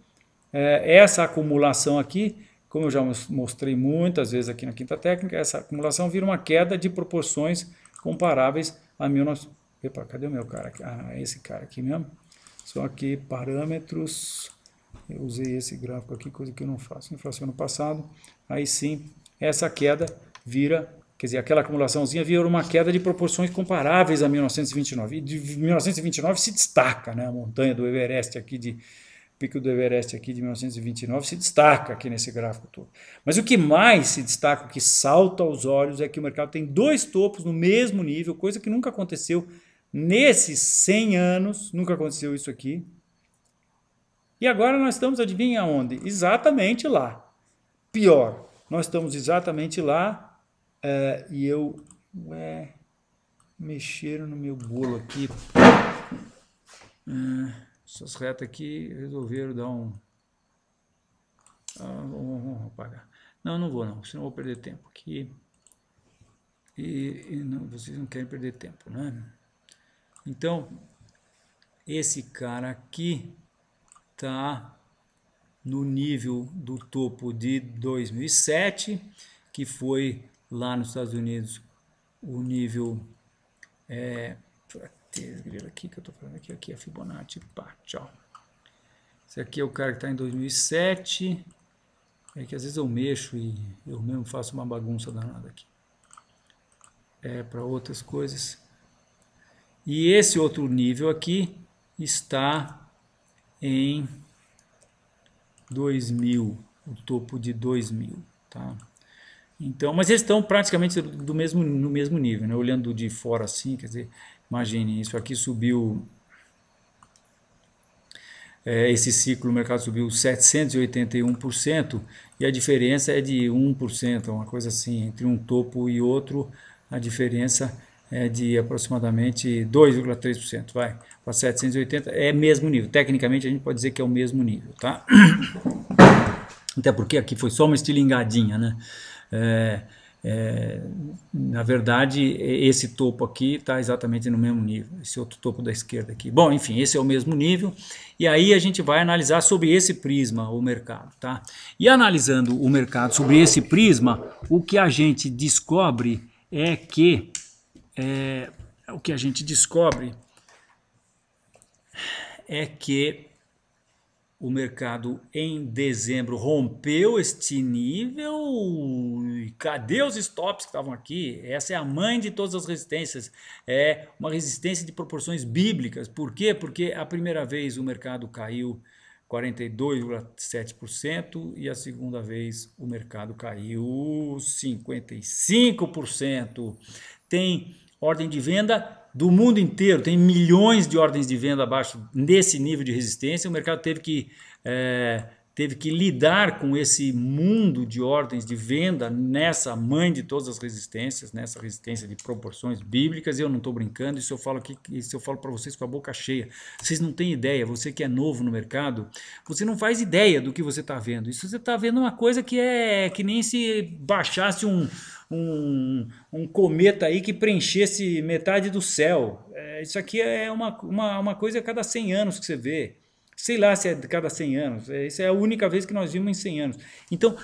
é, essa acumulação aqui, como eu já mostrei muitas vezes aqui na quinta técnica, essa acumulação vira uma queda de proporções comparáveis a 19... Epa, cadê o meu cara? Ah, é esse cara aqui mesmo. Só que parâmetros... Eu usei esse gráfico aqui, coisa que eu não faço. Inflação no passado. Aí sim, essa queda vira Quer dizer, aquela acumulaçãozinha vira uma queda de proporções comparáveis a 1929. E de 1929 se destaca né, a montanha do Everest aqui de Pico do Everest aqui de 1929 se destaca aqui nesse gráfico todo. Mas o que mais se destaca, o que salta aos olhos, é que o mercado tem dois topos no mesmo nível, coisa que nunca aconteceu nesses 100 anos, nunca aconteceu isso aqui. E agora nós estamos, adivinha onde? Exatamente lá. Pior, nós estamos exatamente lá eh, e eu... Ué, mexeram no meu bolo aqui. Uh. Essas retas aqui resolveram dar um... Ah, vamos, vamos apagar. Não, não vou não, senão vou perder tempo aqui. E, e não, vocês não querem perder tempo, né? Então, esse cara aqui tá no nível do topo de 2007, que foi lá nos Estados Unidos o nível é, aqui que eu estou falando aqui, aqui é Fibonacci, pá, tchau. Esse aqui é o cara que está em 2007. É que às vezes eu mexo e eu mesmo faço uma bagunça danada aqui. É para outras coisas. E esse outro nível aqui está em 2000, o topo de 2000, tá? Então, mas eles estão praticamente do mesmo, no mesmo nível, né? olhando de fora assim, quer dizer, Imagine, isso aqui subiu. É, esse ciclo o mercado subiu 781% e a diferença é de 1%, uma coisa assim, entre um topo e outro, a diferença é de aproximadamente 2,3%, vai, para 780, é mesmo nível. Tecnicamente a gente pode dizer que é o mesmo nível, tá? Até porque aqui foi só uma estilingadinha, né? É, é, na verdade, esse topo aqui está exatamente no mesmo nível, esse outro topo da esquerda aqui. Bom, enfim, esse é o mesmo nível, e aí a gente vai analisar sobre esse prisma o mercado, tá? E analisando o mercado sobre esse prisma, o que a gente descobre é que é, o que a gente descobre é que o mercado em dezembro rompeu este nível. Cadê os stops que estavam aqui? Essa é a mãe de todas as resistências. É uma resistência de proporções bíblicas. Por quê? Porque a primeira vez o mercado caiu 42,7% e a segunda vez o mercado caiu 55%. Tem ordem de venda do mundo inteiro, tem milhões de ordens de venda abaixo nesse nível de resistência, o mercado teve que, é, teve que lidar com esse mundo de ordens de venda nessa mãe de todas as resistências, nessa resistência de proporções bíblicas, e eu não estou brincando, isso eu falo aqui, isso eu falo para vocês com a boca cheia. Vocês não têm ideia, você que é novo no mercado, você não faz ideia do que você está vendo. Isso você está vendo uma coisa que é que nem se baixasse um um, um cometa aí que preenchesse metade do céu. É, isso aqui é uma, uma, uma coisa a cada 100 anos que você vê. Sei lá se é de cada 100 anos. Essa é, é a única vez que nós vimos em 100 anos. Então,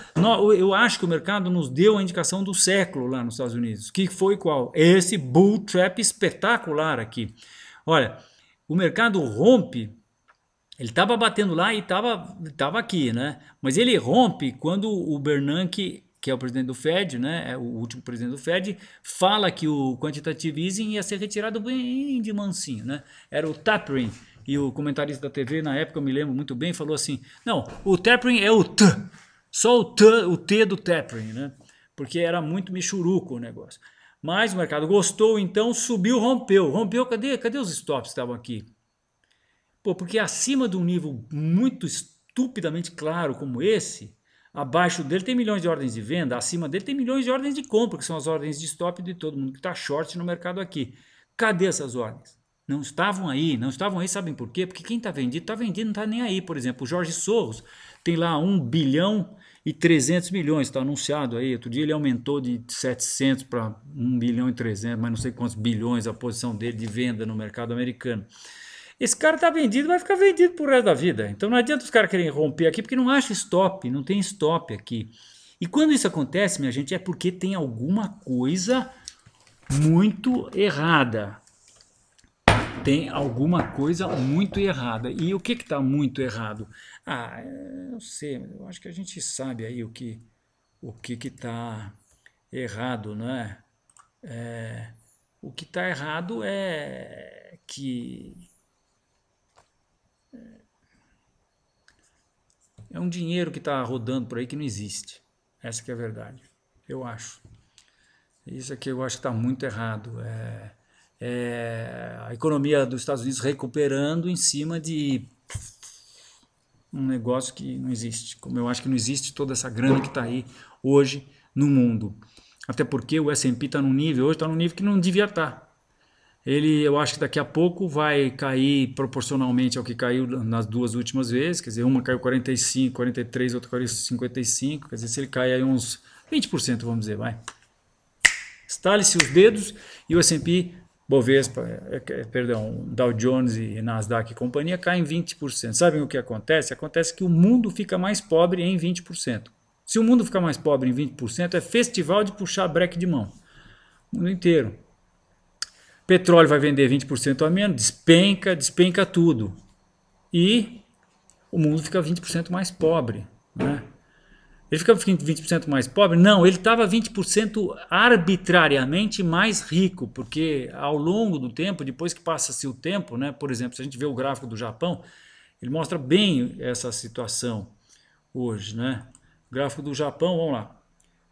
eu acho que o mercado nos deu a indicação do século lá nos Estados Unidos. Que foi qual? Esse bull trap espetacular aqui. Olha, o mercado rompe ele estava batendo lá e estava tava aqui, né? Mas ele rompe quando o Bernanke que é o presidente do Fed, né, é o último presidente do Fed, fala que o quantitative easing ia ser retirado bem de mansinho, né? Era o tapering. E o comentarista da TV na época, eu me lembro muito bem, falou assim: "Não, o tapering é o T, só o T, o T do tapering, né? Porque era muito michuruco o negócio. Mas o mercado gostou, então subiu, rompeu. Rompeu, cadê, cadê os stops que estavam aqui? Pô, porque acima de um nível muito estupidamente claro como esse, Abaixo dele tem milhões de ordens de venda, acima dele tem milhões de ordens de compra, que são as ordens de stop de todo mundo que está short no mercado aqui. Cadê essas ordens? Não estavam aí, não estavam aí, sabem por quê? Porque quem está vendido, está vendido, não está nem aí. Por exemplo, o Jorge Soros tem lá 1 bilhão e 300 milhões, está anunciado aí. Outro dia ele aumentou de 700 para 1 bilhão e 300, mas não sei quantos bilhões a posição dele de venda no mercado americano. Esse cara está vendido, vai ficar vendido pro resto da vida. Então não adianta os caras querem romper aqui, porque não acha stop, não tem stop aqui. E quando isso acontece, minha gente, é porque tem alguma coisa muito errada. Tem alguma coisa muito errada. E o que está muito errado? Ah, eu sei, eu acho que a gente sabe aí o que o que está errado, né? É, o que está errado é que É um dinheiro que está rodando por aí que não existe. Essa que é a verdade, eu acho. Isso aqui eu acho que está muito errado. É, é, a economia dos Estados Unidos recuperando em cima de um negócio que não existe. Como eu acho que não existe toda essa grana que está aí hoje no mundo. Até porque o S&P está num nível, hoje está num nível que não devia estar. Tá. Ele, eu acho que daqui a pouco vai cair proporcionalmente ao que caiu nas duas últimas vezes, quer dizer, uma caiu 45, 43, outra caiu 55, quer dizer, se ele cair aí uns 20%, vamos dizer, vai. Estale-se os dedos e o S&P Bovespa, é, é, perdão, Dow Jones e Nasdaq e companhia caem 20%. Sabem o que acontece? Acontece que o mundo fica mais pobre em 20%. Se o mundo ficar mais pobre em 20%, é festival de puxar breque de mão. O mundo inteiro. Petróleo vai vender 20% a menos, despenca, despenca tudo. E o mundo fica 20% mais pobre. Né? Ele fica 20% mais pobre? Não, ele estava 20% arbitrariamente mais rico, porque ao longo do tempo, depois que passa-se o tempo, né, por exemplo, se a gente vê o gráfico do Japão, ele mostra bem essa situação hoje. Né? O gráfico do Japão, vamos lá,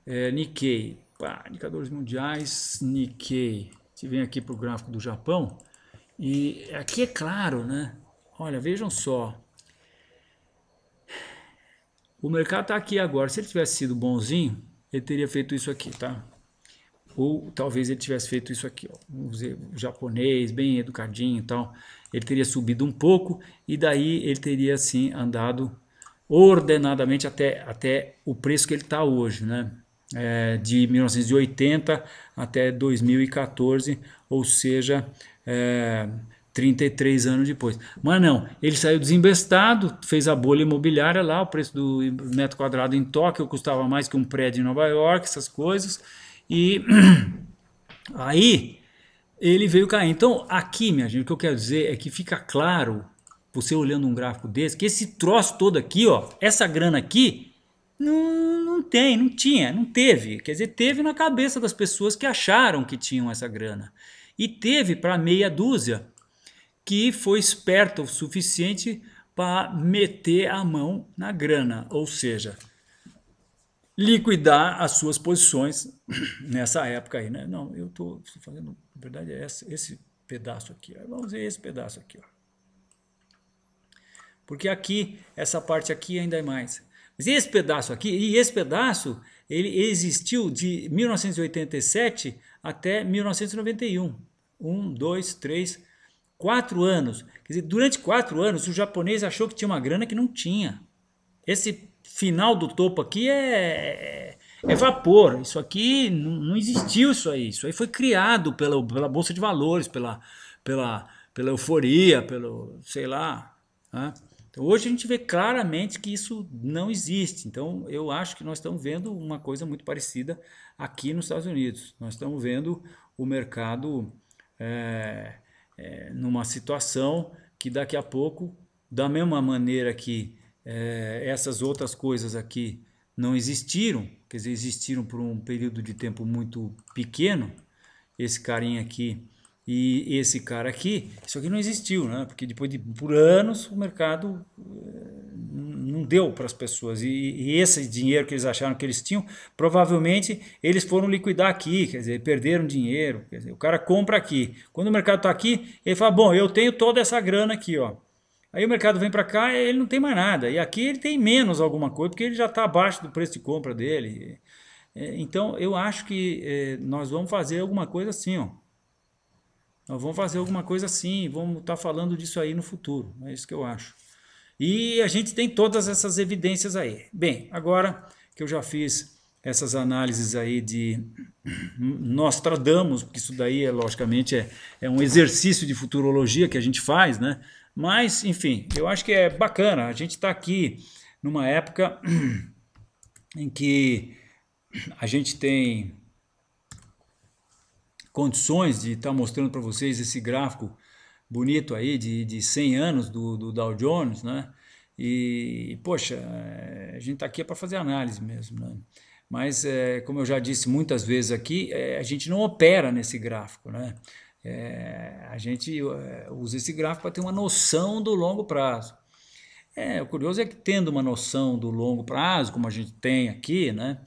é, Nikkei, pá, indicadores mundiais, Nikkei, gente vem aqui para o gráfico do Japão, e aqui é claro, né? Olha, vejam só. O mercado está aqui agora. Se ele tivesse sido bonzinho, ele teria feito isso aqui, tá? Ou talvez ele tivesse feito isso aqui, ó. Vamos dizer, japonês, bem educadinho e tal. Ele teria subido um pouco e daí ele teria, assim, andado ordenadamente até, até o preço que ele está hoje, né? é, de 1980 até 2014, ou seja, é, 33 anos depois. Mas não, ele saiu desinvestado, fez a bolha imobiliária lá, o preço do metro quadrado em Tóquio custava mais que um prédio em Nova York, essas coisas. E aí ele veio cair. Então, aqui, minha gente, o que eu quero dizer é que fica claro, você olhando um gráfico desse, que esse troço todo aqui, ó, essa grana aqui, não, não tem, não tinha, não teve. Quer dizer, teve na cabeça das pessoas que acharam que tinham essa grana. E teve para meia dúzia que foi esperta o suficiente para meter a mão na grana, ou seja, liquidar as suas posições nessa época aí, né? Não, eu estou fazendo, na verdade, é esse, esse pedaço aqui. Vamos ver esse pedaço aqui, ó. Porque aqui, essa parte aqui ainda é mais. Mas esse pedaço aqui, e esse pedaço, ele existiu de 1987 até 1991. Um, dois, três, quatro anos. Quer dizer, durante quatro anos o japonês achou que tinha uma grana que não tinha. Esse final do topo aqui é, é, é vapor. Isso aqui não, existiu isso aí. Isso aí foi criado pela, pela Bolsa de Valores, pela, pela, pela euforia, pelo, sei lá. Né? Então, hoje a gente vê claramente que isso não existe. Então, eu acho que nós estamos vendo uma coisa muito parecida aqui nos Estados Unidos. Nós estamos vendo o mercado é, é, numa situação que daqui a pouco, da mesma maneira que é, essas outras coisas aqui não existiram, quer dizer, existiram por um período de tempo muito pequeno, esse carinha aqui e esse cara aqui, isso aqui não existiu, né? Porque depois de por anos o mercado eh, não deu para as pessoas. E, e, esse dinheiro que eles acharam que eles tinham, provavelmente eles foram liquidar aqui, quer dizer, perderam dinheiro. Quer dizer, o cara compra aqui. Quando o mercado está aqui, ele fala: Bom, eu tenho toda essa grana aqui, ó. Aí o mercado vem para cá ele não tem mais nada. E aqui ele tem menos alguma coisa, porque ele já está abaixo do preço de compra dele. Eh, então eu acho que eh, nós vamos fazer alguma coisa assim, ó. Nós vamos fazer alguma coisa assim, vamos estar tá falando disso aí no futuro. É isso que eu acho. E a gente tem todas essas evidências aí. Bem, agora que eu já fiz essas análises aí de Nostradamus, porque isso daí é logicamente é, é um exercício de futurologia que a gente faz, né? Mas, enfim, eu acho que é bacana. A gente está aqui numa época em que a gente tem condições de estar tá mostrando para vocês esse gráfico bonito aí de, de 100 anos do, do Dow Jones, né? E, poxa, eh, a gente está aqui para fazer análise mesmo, né? Mas, é, como eu já disse muitas vezes aqui, é, a gente não opera nesse gráfico, né? É, a gente usa esse gráfico para ter uma noção do longo prazo. É, o curioso é que tendo uma noção do longo prazo, como a gente tem aqui, né?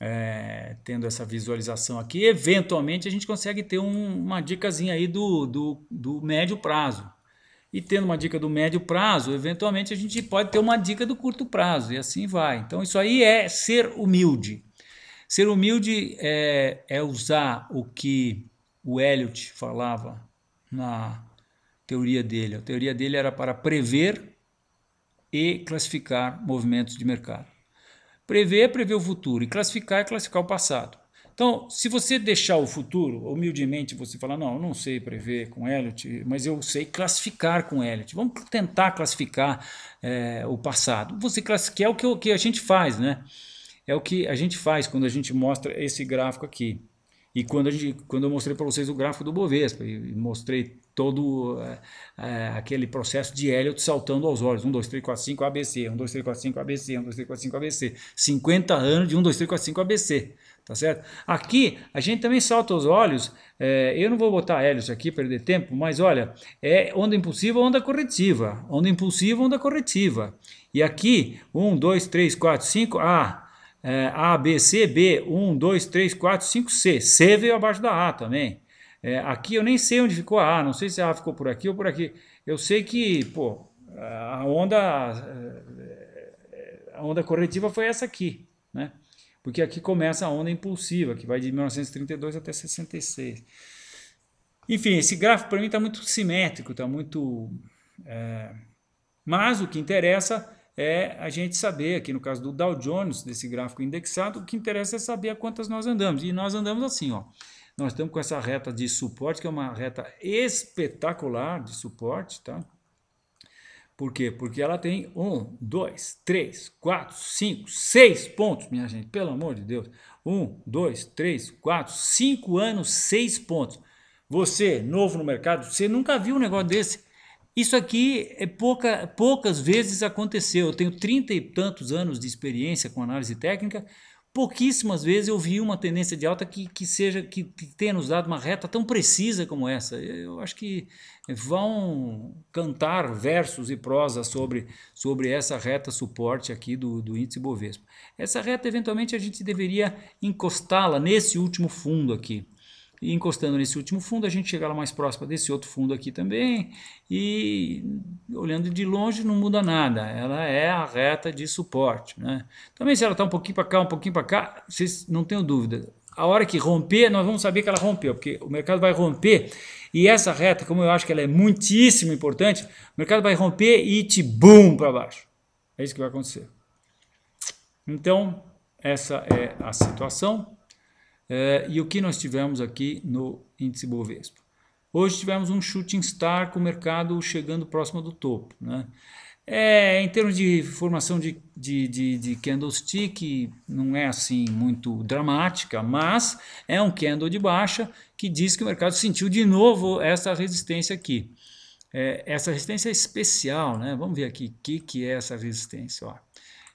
é, tendo essa visualização aqui, eventualmente a gente consegue ter um, uma dicasinha aí do, do, do médio prazo. E tendo uma dica do médio prazo, eventualmente a gente pode ter uma dica do curto prazo, e assim vai. Então, isso aí é ser humilde. Ser humilde é, é usar o que o Elliot falava na teoria dele. A teoria dele era para prever e classificar movimentos de mercado. Prever, é prever o futuro. E classificar, é classificar o passado. Então, se você deixar o futuro, humildemente você fala, não, eu não sei prever com Elliot, mas eu sei classificar com Elliot. Vamos tentar classificar é, o passado. Você que é o que, o que a gente faz, né? É o que a gente faz quando a gente mostra esse gráfico aqui. E quando, a gente, quando eu mostrei para vocês o gráfico do Bovespa, e mostrei todo é, é aquele processo de Elliot saltando aos olhos, 1, 2, 3, 4, 5 ABC, 1, 2, 3, 4, 5 ABC, 1, 2, 3, 4, 5 ABC, 50 anos de 1, 2, 3, 4, 5 ABC, tá certo? Aqui a gente também salta aos olhos, é, eu não vou botar Elliot aqui, perder tempo, mas olha, é onda impulsiva, onda corretiva, onda impulsiva, onda corretiva, e aqui 1, 2, 3, 4, 5, A, é, A, B, C, B, 1, 2, 3, 4, 5, C. C veio abaixo da A também. É, aqui eu nem sei onde ficou a A, não sei se a A ficou por aqui ou por aqui. Eu sei que, pô, a onda, é, a onda corretiva foi essa aqui, né? Porque aqui começa a onda impulsiva, que vai de 1932 até 66. Enfim, esse gráfico para mim está muito simétrico, está muito... É, mas o que interessa é a gente saber, aqui no caso do Dow Jones, desse gráfico indexado, o que interessa é saber a quantas nós andamos. E nós andamos assim, ó. Nós estamos com essa reta de suporte, que é uma reta espetacular de suporte, tá? Por quê? Porque ela tem um, dois, três, quatro, cinco, seis pontos, minha gente, pelo amor de Deus. Um, dois, três, quatro, cinco anos, seis pontos. Você, novo no mercado, você nunca viu um negócio desse. Isso aqui é pouca, poucas vezes aconteceu. Eu tenho trinta e tantos anos de experiência com análise técnica. Pouquíssimas vezes eu vi uma tendência de alta que, que seja que, que tenha nos dado uma reta tão precisa como essa. Eu acho que vão cantar versos e prosa sobre, sobre essa reta suporte aqui do, do índice Bovespa. Essa reta, eventualmente, a gente deveria encostá-la nesse último fundo aqui. E encostando nesse último fundo, a gente chega lá mais próximo desse outro fundo aqui também. E olhando de longe, não muda nada. Ela é a reta de suporte. Né? Também se ela está um pouquinho para cá, um pouquinho para cá, vocês não tenham dúvida. A hora que romper, nós vamos saber que ela rompeu, porque o mercado vai romper. E essa reta, como eu acho que ela é muitíssimo importante, o mercado vai romper e te bum para baixo. É isso que vai acontecer. Então, essa é a situação é, e o que nós tivemos aqui no índice Bovespa. Hoje tivemos um shooting star com o mercado chegando próximo do topo. Né? É, em termos de formação de, de, de, de, candlestick, não é assim muito dramática, mas é um candle de baixa que diz que o mercado sentiu de novo essa resistência aqui. É, essa resistência é especial, né? Vamos ver aqui o que, que é essa resistência. Ó.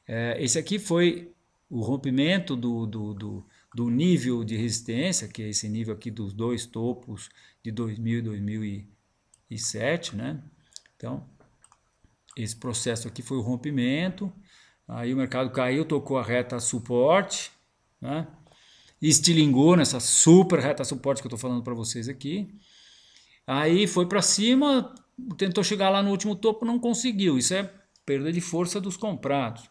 É, esse aqui foi o rompimento do, do, do do nível de resistência, que é esse nível aqui dos dois topos de 2000 e 2007, né? Então, esse processo aqui foi o rompimento, aí o mercado caiu, tocou a reta suporte, né? estilingou nessa super reta suporte que eu estou falando para vocês aqui, aí foi para cima, tentou chegar lá no último topo, não conseguiu, isso é perda de força dos comprados.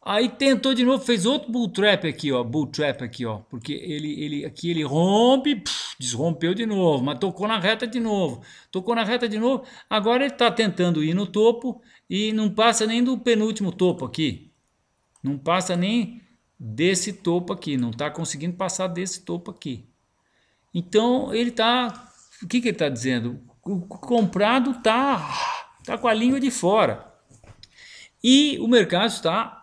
Aí tentou de novo, fez outro bull trap aqui, ó, bull trap aqui, ó, porque ele, ele aqui ele rompe, pff, desrompeu de novo, mas tocou na reta de novo, tocou na reta de novo, agora ele está tentando ir no topo e não passa nem do penúltimo topo aqui, não passa nem desse topo aqui, não está conseguindo passar desse topo aqui. Então ele está, o que, que ele está dizendo? O comprado está tá com a língua de fora. E o mercado está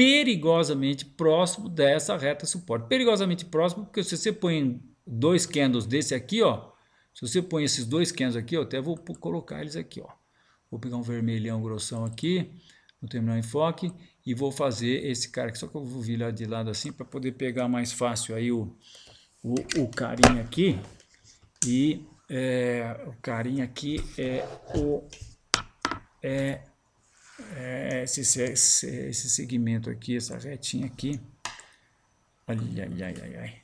perigosamente próximo dessa reta suporte. Perigosamente próximo, porque se você põe dois candles desse aqui, ó, se você põe esses dois candles aqui, ó até vou colocar eles aqui, ó. Vou pegar um vermelhão grossão aqui, no terminal enfoque e vou fazer esse cara aqui. Só que eu vou virar de lado assim para poder pegar mais fácil aí o, o, o carinha aqui. E é, o carinha aqui é o... É, é, esse, esse, esse segmento aqui, essa retinha aqui. Ai, ai, ai, ai, ai.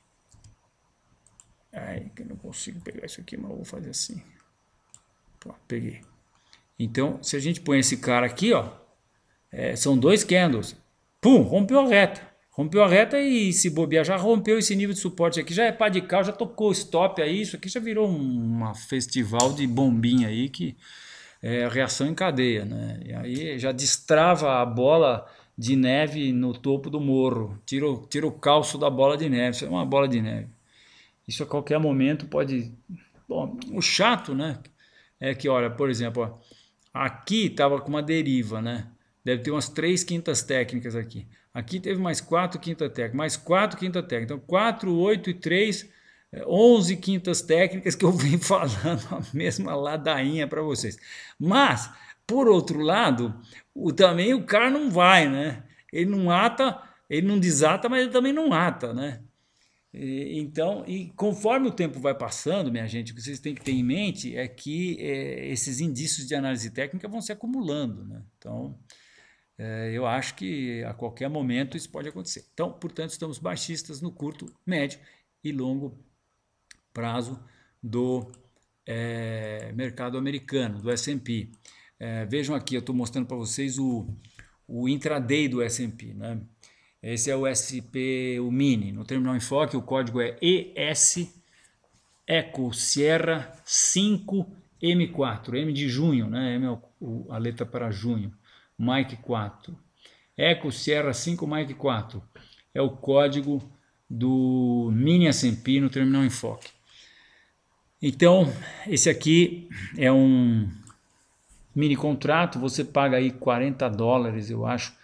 Ai, que eu não consigo pegar isso aqui, mas vou fazer assim. Pô, peguei. Então, se a gente põe esse cara aqui, ó, é, são dois candles. Pum, rompeu a reta. Rompeu a reta e se bobear, já rompeu esse nível de suporte aqui, já é pá de cal, já tocou stop aí, isso aqui já virou uma festival de bombinha aí que é, reação em cadeia, né? E aí já destrava a bola de neve no topo do morro, tira, o, tira o calço da bola de neve, isso é uma bola de neve. Isso a qualquer momento pode... Bom, o chato, né? É que, olha, por exemplo, ó, aqui estava com uma deriva, né? Deve ter umas três quintas técnicas aqui. Aqui teve mais quatro quinta técnicas, mais quatro quinta técnicas. Então, quatro, oito e três 11 é, quintas técnicas que eu venho falando a mesma ladainha para vocês. Mas, por outro lado, o, também o cara não vai, né? Ele não ata, ele não desata, mas ele também não ata, né? E, então, e conforme o tempo vai passando, minha gente, o que vocês têm que ter em mente é que é, esses indícios de análise técnica vão se acumulando, né? Então, é, eu acho que a qualquer momento isso pode acontecer. Então, portanto, estamos baixistas no curto, médio e longo prazo do é, mercado americano, do S&P. É, eh, vejam aqui, eu estou mostrando para vocês o, o intraday do S&P. Né? Esse é o SP, o mini. No terminal enfoque, o código é ES Eco Sierra 5M4. M de junho, né? M é o, a letra para junho. Mike 4. Eco Sierra 5 Mike 4. É o código do mini S&P no terminal enfoque. Então, esse aqui é um mini contrato, você paga aí 40 dólares, eu acho,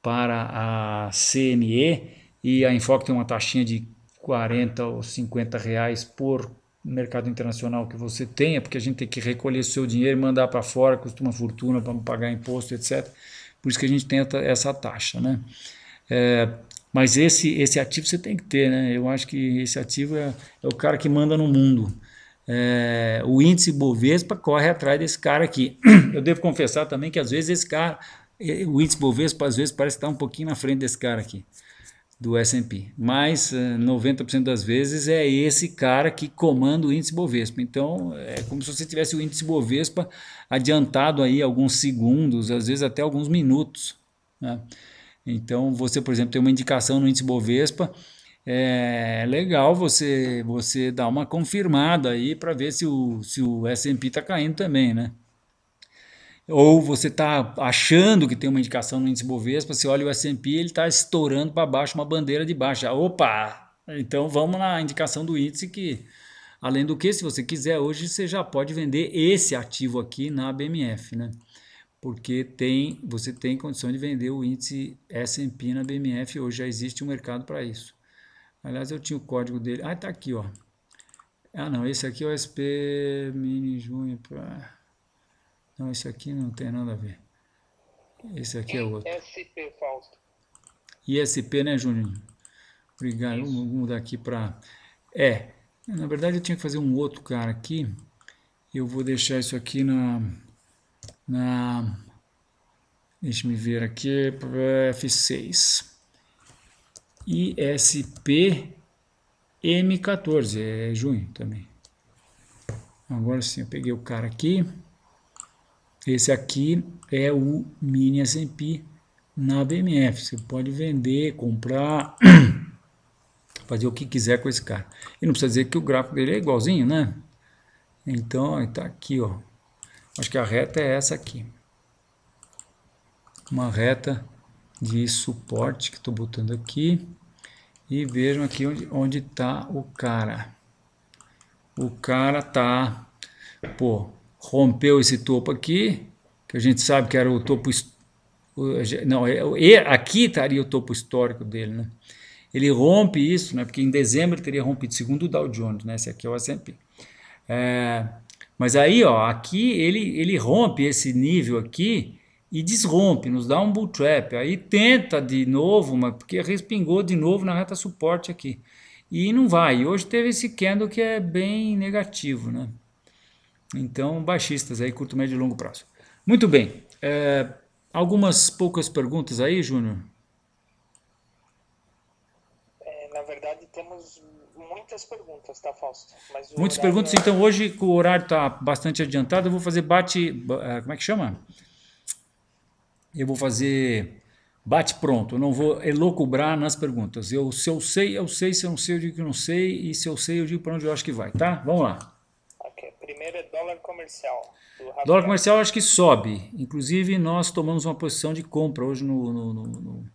para a CME e a Enfoque tem uma taxinha de 40 ou 50 reais por mercado internacional que você tenha, porque a gente tem que recolher seu dinheiro e mandar para fora, custa uma fortuna para pagar imposto, etc. Por isso que a gente tenta essa taxa, né? É, mas esse, esse ativo você tem que ter, né? Eu acho que esse ativo é, é o cara que manda no mundo é, o índice Bovespa corre atrás desse cara aqui. Eu devo confessar também que às vezes esse cara, é, o índice Bovespa às vezes parece estar um pouquinho na frente desse cara aqui, do S&P. Mas 90% é, das vezes é esse cara que comanda o índice Bovespa. Então é como se você tivesse o índice Bovespa adiantado aí alguns segundos, às vezes até alguns minutos. Né? Então você, por exemplo, tem uma indicação no índice Bovespa, é legal você você dar uma confirmada aí para ver se o, se o S&P está caindo também, né? Ou você está achando que tem uma indicação no índice Bovespa, você olha o S&P, ele está estourando para baixo uma bandeira de baixa. Opa! Então vamos na indicação do índice que, além do que, se você quiser hoje, você já pode vender esse ativo aqui na BMF, né? porque tem, você tem condição de vender o índice S&P na BMF, hoje já existe um mercado para isso. Aliás, eu tinha o código dele. Ah, tá aqui, ó. Ah, não, esse aqui é o SP Mini Junho. Pra... Não, esse aqui não tem nada a ver. Esse aqui é outro. SP Fausto. ISP, né, Juninho? Obrigado. Isso. Vou mudar aqui para... É, na verdade eu tinha que fazer um outro cara aqui. Eu vou deixar isso aqui na... na... Deixa me ver aqui. F6. ISP M14, é junho também. Agora sim, eu peguei o cara aqui. Esse aqui é o Mini S&P na BMF. Você pode vender, comprar, fazer o que quiser com esse cara. E não precisa dizer que o gráfico dele é igualzinho, né? Então, está aqui, ó. Acho que a reta é essa aqui. Uma reta de suporte que estou botando aqui. E vejam aqui onde, onde tá o cara. O cara está pô, rompeu esse topo aqui, que a gente sabe que era o topo, não, é, aqui estaria o topo histórico dele, né? Ele rompe isso, né? Porque em dezembro ele teria rompido, segundo o Dow Jones, né? Esse aqui é o S&P. É, mas aí, ó, aqui ele, ele rompe esse nível aqui, e desrompe, nos dá um bull trap, aí tenta de novo, mas porque respingou de novo na reta suporte aqui. E não vai. E hoje teve esse candle que é bem negativo, né? Então, baixistas aí, curto, médio e longo prazo. Muito bem. É, algumas poucas perguntas aí, Júnior? É, na verdade, temos muitas perguntas, tá, Fausto? Mas muitas perguntas. É... Então, hoje, o horário está bastante adiantado, eu vou fazer bate... É, como é que chama? eu vou fazer bate pronto, eu não vou elocubrar nas perguntas. Eu, se eu sei, eu sei, se eu não sei, eu digo que não sei, e se eu sei, eu digo para onde eu acho que vai, tá? Vamos lá. Okay. Primeiro é dólar comercial. Dólar comercial acho que sobe. Inclusive, nós tomamos uma posição de compra hoje no, no, no,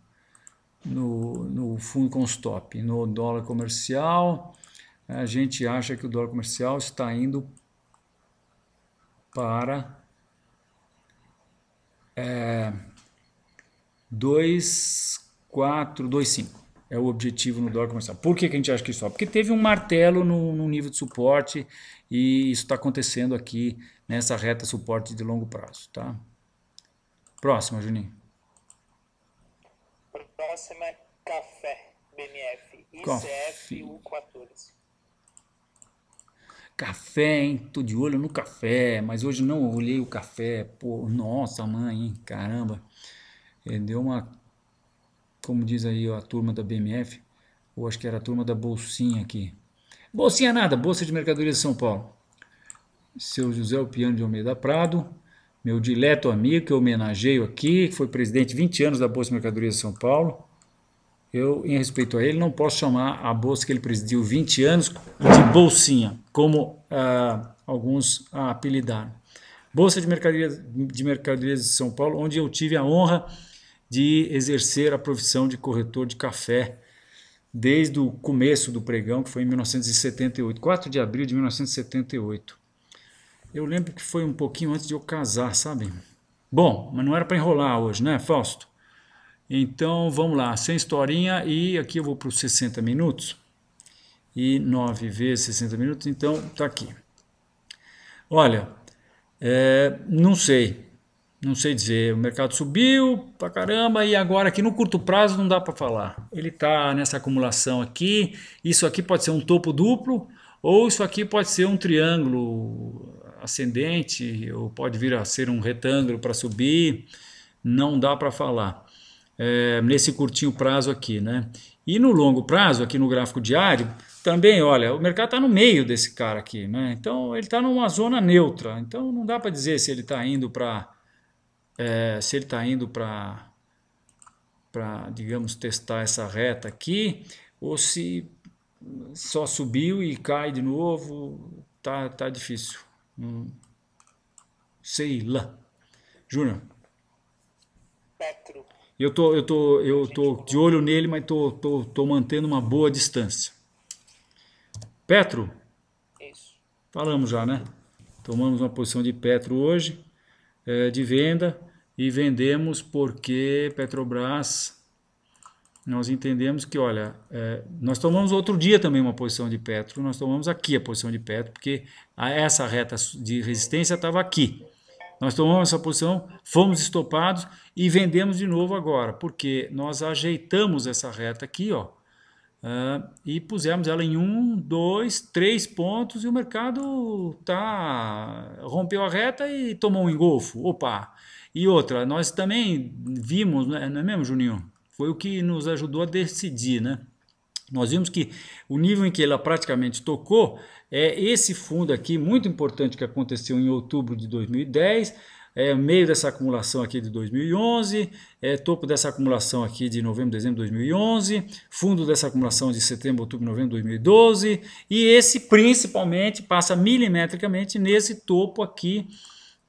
no, no fundo com stop. No dólar comercial, a gente acha que o dólar comercial está indo para é, 2425 é o objetivo no dólar comercial. Por que, que a gente acha que só Porque teve um martelo no, no nível de suporte e isso está acontecendo aqui nessa reta suporte de longo prazo. Tá? Próxima, Juninho. Próxima, é café, BMF, ICF, U14. Café, hein? Tô de olho no café, mas hoje não olhei o café. Pô, nossa mãe, hein? Caramba. É, deu uma, como diz aí ó, a turma da BMF, ou acho que era a turma da Bolsinha aqui. Bolsinha nada, Bolsa de Mercadorias de São Paulo. Seu José Piano de Almeida Prado, meu dileto amigo que eu homenageio aqui, que foi presidente 20 anos da Bolsa de Mercadorias de São Paulo eu, em respeito a ele, não posso chamar a bolsa que ele presidiu 20 anos de bolsinha, como ah, alguns apelidaram. Bolsa de Mercadorias, de Mercadorias de São Paulo, onde eu tive a honra de exercer a profissão de corretor de café desde o começo do pregão, que foi em 1978, 4 de abril de 1978. Eu lembro que foi um pouquinho antes de eu casar, sabe? Bom, mas não era para enrolar hoje, né, Fausto? Então vamos lá, sem historinha e aqui eu vou para os 60 minutos. E 9 vezes 60 minutos, então está aqui. Olha, é, não sei, não sei dizer. O mercado subiu pra caramba e agora aqui no curto prazo não dá para falar. Ele está nessa acumulação aqui. Isso aqui pode ser um topo duplo ou isso aqui pode ser um triângulo ascendente ou pode vir a ser um retângulo para subir. Não dá para falar é, nesse curtinho prazo aqui. Né? E no longo prazo, aqui no gráfico diário, também, olha, o mercado está no meio desse cara aqui. Né? Então, ele está numa zona neutra. Então, não dá para dizer se ele está indo para... É, se ele está indo para para, digamos, testar essa reta aqui, ou se só subiu e cai de novo, tá, tá difícil. Hum. Sei lá. Júnior. Petro. Eu tô, eu tô, eu tô de olho nele, mas tô, tô, tô mantendo uma boa distância. Petro? Isso. Falamos já, né? Tomamos uma posição de Petro hoje, é, de venda, e vendemos porque Petrobras, nós entendemos que, olha, é, nós tomamos outro dia também uma posição de Petro, nós tomamos aqui a posição de Petro, porque a, essa reta de resistência estava aqui. Nós tomamos essa posição, fomos estopados e vendemos de novo agora, porque nós ajeitamos essa reta aqui, ó, uh, e pusemos ela em um, dois, três pontos e o mercado tá rompeu a reta e tomou um engolfo. Opa! E outra, nós também vimos, né, não é mesmo, Juninho? Foi o que nos ajudou a decidir, né? Nós vimos que o nível em que ela praticamente tocou é esse fundo aqui, muito importante, que aconteceu em outubro de 2010, é, meio dessa acumulação aqui de 2011, é, topo dessa acumulação aqui de novembro, dezembro de 2011, fundo dessa acumulação de setembro, outubro, novembro de 2012, e esse principalmente passa milimetricamente nesse topo aqui,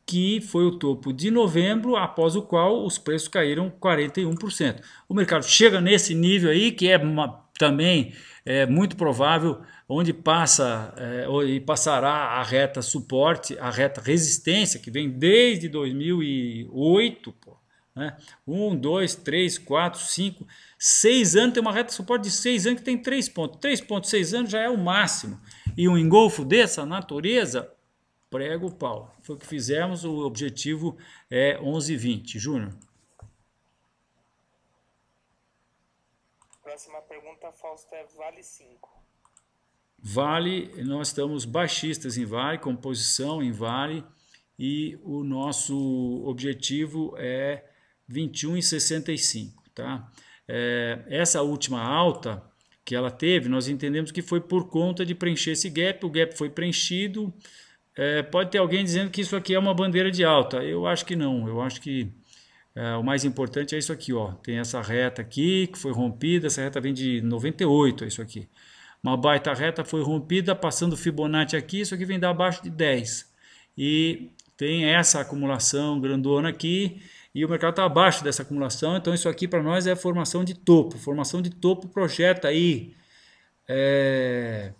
que foi o topo de novembro, após o qual os preços caíram 41%. O mercado chega nesse nível aí, que é uma, também é, muito provável onde passa é, e passará a reta suporte, a reta resistência, que vem desde 2008, pô, né? Um, dois, três, quatro, cinco, seis anos, tem uma reta suporte de seis anos que tem três pontos. Três pontos, seis anos já é o máximo. E um engolfo dessa natureza, prega o pau. Foi o que fizemos, o objetivo é 11,20. Júnior. Próxima pergunta, Fausto, é vale 5. Vale, nós estamos baixistas em Vale, composição em Vale, e o nosso objetivo é 21,65, tá? É, essa última alta que ela teve, nós entendemos que foi por conta de preencher esse gap, o gap foi preenchido. É, pode ter alguém dizendo que isso aqui é uma bandeira de alta. Eu acho que não, eu acho que é, o mais importante é isso aqui, ó. Tem essa reta aqui que foi rompida, essa reta vem de 98, é isso aqui. Uma baita reta foi rompida, passando Fibonacci aqui, isso aqui vem dar abaixo de 10. E tem essa acumulação grandona aqui, e o mercado está abaixo dessa acumulação, então isso aqui para nós é formação de topo. Formação de topo projeta aí é,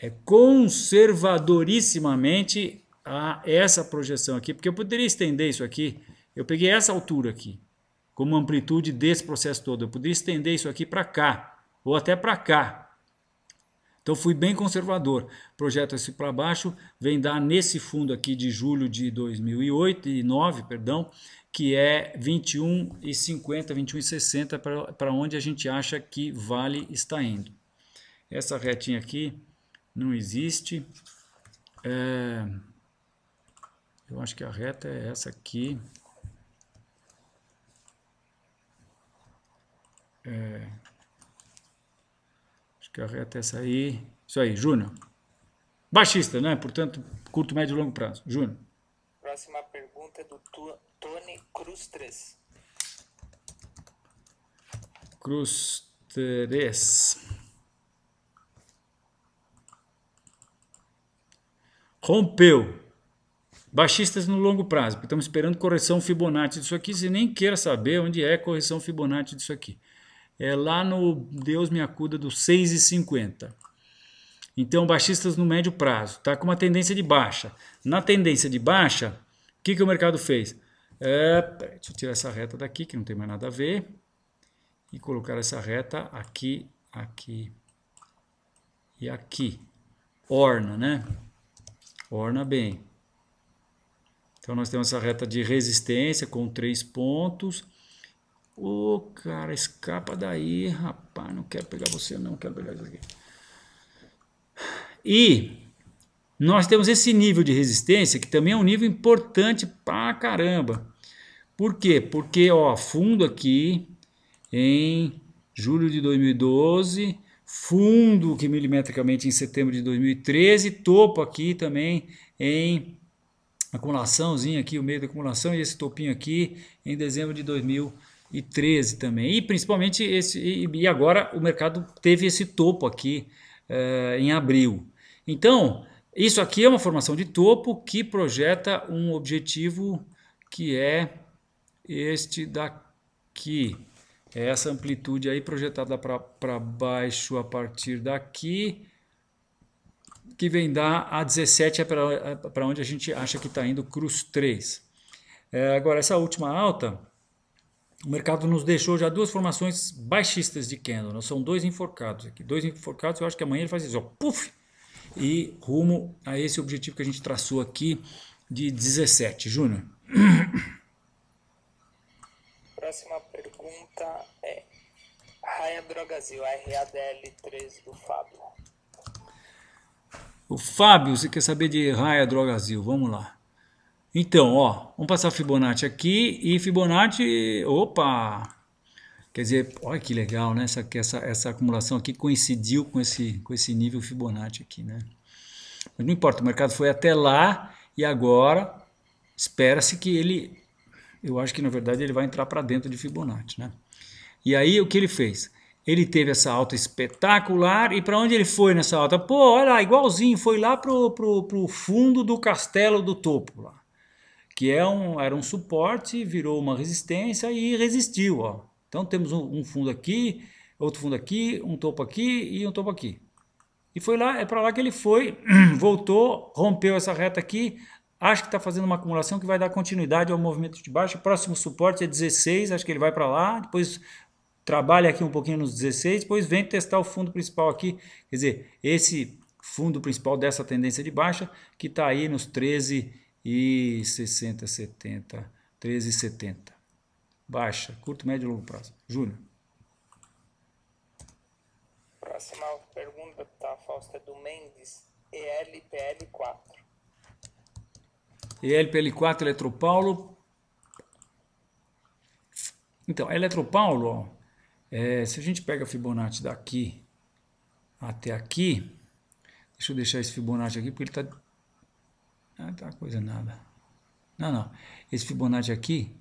é conservadorissimamente a essa projeção aqui, porque eu poderia estender isso aqui, eu peguei essa altura aqui, como amplitude desse processo todo, eu poderia estender isso aqui para cá, ou até para cá, então fui bem conservador. Projeto esse para baixo vem dar nesse fundo aqui de julho de 2008 e 9, perdão, que é 21,50, 21,60 para onde a gente acha que vale está indo. Essa retinha aqui não existe. É, eu acho que a reta é essa aqui. É, Fica até essa aí. Isso aí, Júnior. Baixista, né? Portanto, curto, médio e longo prazo. Júnior. Próxima pergunta é do tu, Tony Cruz 3. Cruz 3. Rompeu. Baixistas no longo prazo, estamos esperando correção Fibonacci disso aqui. Você nem queira saber onde é correção Fibonacci disso aqui é lá no Deus me acuda do 6,50. Então, baixistas no médio prazo, tá com uma tendência de baixa. Na tendência de baixa, o que, que o mercado fez? É, deixa eu tirar essa reta daqui, que não tem mais nada a ver. E colocar essa reta aqui, aqui e aqui. Orna, né? Orna bem. Então, nós temos essa reta de resistência com três pontos Ô, oh, cara, escapa daí, rapaz. Não quero pegar você, não. Quero pegar isso aqui. E nós temos esse nível de resistência, que também é um nível importante pra caramba. Por quê? Porque, ó, fundo aqui em julho de 2012, fundo que milimetricamente em setembro de 2013, topo aqui também em acumulaçãozinha aqui, o meio da acumulação, e esse topinho aqui em dezembro de 2013 e 13 também. E principalmente esse e, e agora o mercado teve esse topo aqui eh, em abril. Então isso aqui é uma formação de topo que projeta um objetivo que é este daqui. É essa amplitude aí projetada para baixo a partir daqui, que vem dar a 17 é para é onde a gente acha que está indo cruz 3. É, eh, agora, essa última alta, o mercado nos deixou já duas formações baixistas de candle. Né? São dois enforcados aqui. Dois enforcados, eu acho que amanhã ele faz isso, ó, puff! E rumo a esse objetivo que a gente traçou aqui de 17. Júnior. Próxima pergunta é Raia Drogazil, RADL3 do Fábio. O Fábio, você quer saber de Raia Drogazil? Vamos lá. Então, ó, vamos passar o Fibonacci aqui e Fibonacci, opa! Quer dizer, olha que legal, né? Essa, essa, essa acumulação aqui coincidiu com esse, com esse nível Fibonacci aqui, né? Mas não importa, o mercado foi até lá e agora espera-se que ele, eu acho que na verdade ele vai entrar para dentro de Fibonacci, né? E aí o que ele fez? Ele teve essa alta espetacular e para onde ele foi nessa alta? Pô, olha lá, igualzinho, foi lá pro, pro, pro fundo do castelo do topo lá que é um, era um suporte, virou uma resistência e resistiu. Ó. Então temos um, um fundo aqui, outro fundo aqui, um topo aqui e um topo aqui. E foi lá, é para lá que ele foi, voltou, rompeu essa reta aqui, acho que está fazendo uma acumulação que vai dar continuidade ao movimento de baixo. O próximo suporte é 16, acho que ele vai para lá, depois trabalha aqui um pouquinho nos 16, depois vem testar o fundo principal aqui, quer dizer, esse fundo principal dessa tendência de baixa que está aí nos 13 e 60, 70, 13, 70. Baixa, curto, médio e longo prazo. Júnior. Próxima pergunta, tá, Fausto, é do Mendes, ELPL4. ELPL4, Eletropaulo. Então, Eletropaulo, ó, é, se a gente pega Fibonacci daqui até aqui, deixa eu deixar esse Fibonacci aqui, porque ele está ah, tá coisa nada. Não, não. Esse Fibonacci aqui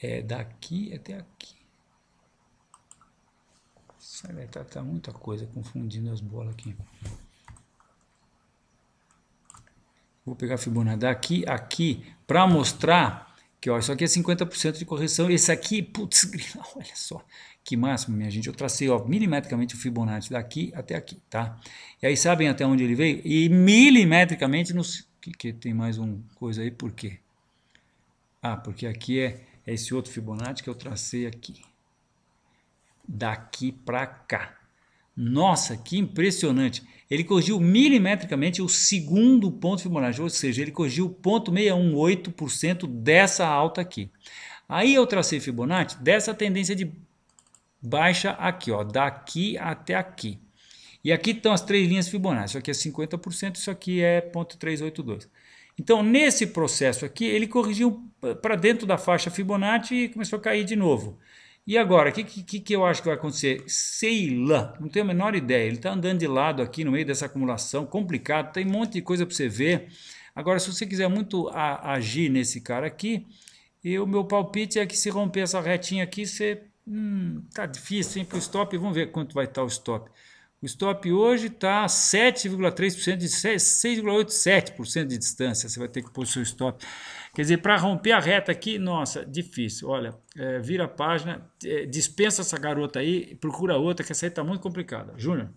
é daqui até aqui. Sai tá, tá muita coisa confundindo as bolas aqui. Vou pegar Fibonacci daqui, aqui, para mostrar que ó, isso aqui é 50% de correção. Esse aqui, putz, olha só que máximo, minha gente. Eu tracei ó, milimetricamente o Fibonacci daqui até aqui, tá? E aí sabem até onde ele veio? E milimetricamente nos que, que tem mais uma coisa aí, por quê? Ah, porque aqui é, é esse outro Fibonacci que eu tracei aqui. Daqui para cá. Nossa, que impressionante! Ele corrigiu milimetricamente o segundo ponto Fibonacci, ou seja, ele corrigiu 0,618% dessa alta aqui. Aí eu tracei Fibonacci dessa tendência de baixa aqui, ó, daqui até aqui. E aqui estão as três linhas Fibonacci. Isso aqui é 50%, isso aqui é 0.382. Então, nesse processo aqui, ele corrigiu para dentro da faixa Fibonacci e começou a cair de novo. E agora, o que, que, que, eu acho que vai acontecer? Sei lá, não tenho a menor ideia. Ele está andando de lado aqui no meio dessa acumulação, complicado, tem um monte de coisa para você ver. Agora, se você quiser muito a, agir nesse cara aqui, e o meu palpite é que se romper essa retinha aqui, você. Hum, tá difícil, hein, para o stop. Vamos ver quanto vai estar tá o stop. O stop hoje está 7,3% de 6,87% de distância. Você vai ter que pôr seu stop. Quer dizer, para romper a reta aqui, nossa, difícil. Olha, é, vira a página, é, dispensa essa garota aí, procura outra, que essa aí está muito complicada. Júnior.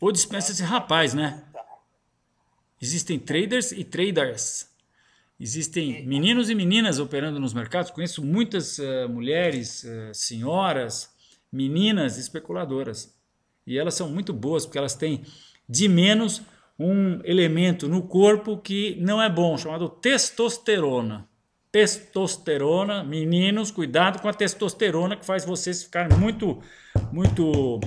Ou dispensa esse rapaz, né? Existem traders e traders. Existem meninos e meninas operando nos mercados. Conheço muitas uh, mulheres, uh, senhoras, meninas especuladoras. E elas são muito boas porque elas têm de menos um elemento no corpo que não é bom, chamado testosterona. Testosterona, meninos, cuidado com a testosterona que faz vocês ficarem muito, muito,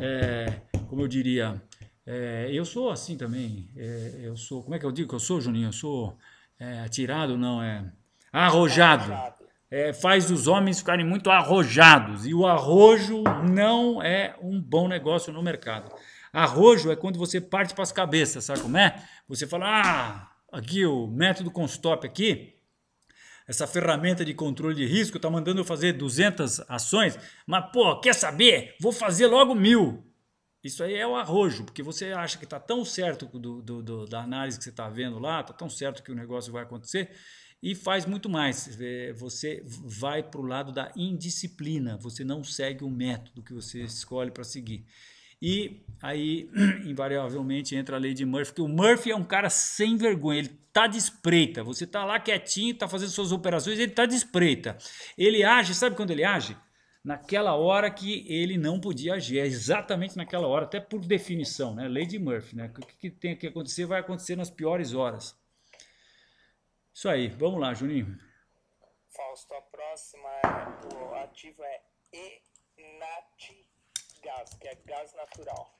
é, como eu diria, é, eu sou assim também. É, eu sou, como é que eu digo que eu sou, Juninho? Eu sou é, atirado, não é? Arrojado é, faz os homens ficarem muito arrojados. E o arrojo não é um bom negócio no mercado. Arrojo é quando você parte para as cabeças, sabe como é? Você fala, ah, aqui o método Constop aqui, essa ferramenta de controle de risco está mandando eu fazer 200 ações, mas pô, quer saber? Vou fazer logo mil. Isso aí é o arrojo, porque você acha que está tão certo do, do, do, da análise que você está vendo lá, está tão certo que o negócio vai acontecer, e faz muito mais. É, você vai para o lado da indisciplina, você não segue o método que você escolhe para seguir. E aí, invariavelmente, entra a lei de Murphy, que o Murphy é um cara sem vergonha, ele tá despreita. Você tá lá quietinho, tá fazendo suas operações, ele tá despreita. Ele age, sabe quando ele age? Naquela hora que ele não podia agir, é exatamente naquela hora, até por definição, né? Lei de Murphy, né? O que, que tem que acontecer vai acontecer nas piores horas. Isso aí, vamos lá, Juninho. Fausto, a próxima, é, o ativo é Enatgás, que é gás natural.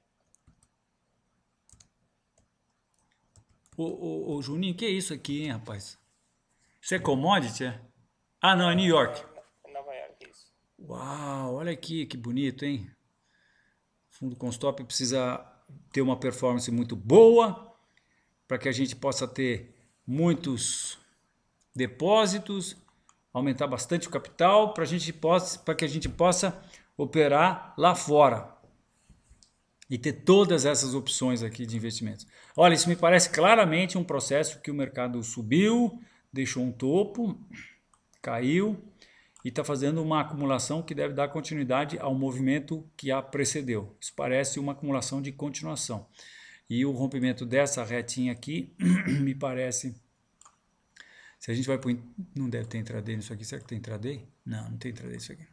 Ô, ô, ô, Juninho, que é isso aqui, hein, rapaz? Isso é commodity, é? Ah, não, é New York. É Nova York, isso. Uau, olha aqui, que bonito, hein? O fundo stop precisa ter uma performance muito boa para que a gente possa ter muitos depósitos, aumentar bastante o capital para gente possa, para que a gente possa operar lá fora e ter todas essas opções aqui de investimentos. Olha, isso me parece claramente um processo que o mercado subiu, deixou um topo, caiu e está fazendo uma acumulação que deve dar continuidade ao movimento que a precedeu. Isso parece uma acumulação de continuação. E o rompimento dessa retinha aqui me parece se a gente vai para Não deve ter intraday nisso aqui. Será que tem intraday? Não, não tem intraday isso aqui.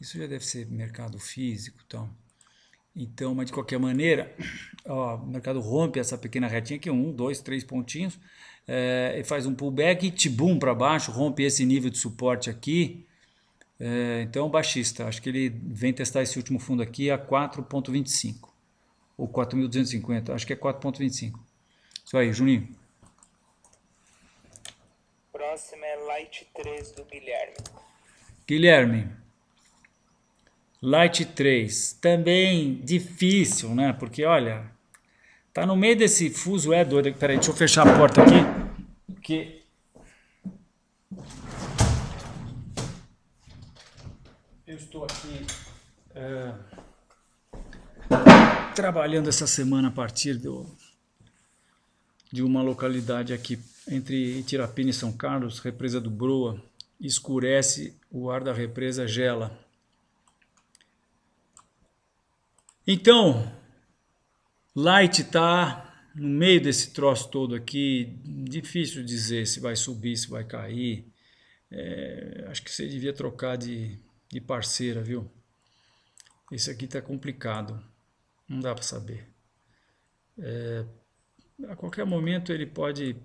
Isso já deve ser mercado físico e então. tal. Então, mas de qualquer maneira, ó, o mercado rompe essa pequena retinha aqui, um, dois, três pontinhos, é, e faz um pullback, e tibum para baixo, rompe esse nível de suporte aqui. É, então, baixista, acho que ele vem testar esse último fundo aqui a 4.25, ou 4.250, acho que é 4.25. Isso aí, Juninho próxima é Light 3 do Guilherme. Guilherme, Light 3, também difícil, né? Porque olha, tá no meio desse fuso é doido. Peraí, deixa eu fechar a porta aqui, porque eu estou aqui é, trabalhando essa semana a partir do, de uma localidade aqui entre Itirapina e São Carlos, represa do Broa, escurece, o ar da represa gela. Então, Light está no meio desse troço todo aqui, difícil dizer se vai subir, se vai cair. É, acho que você devia trocar de, de parceira, viu? Esse aqui está complicado, não dá para saber. É, a qualquer momento ele pode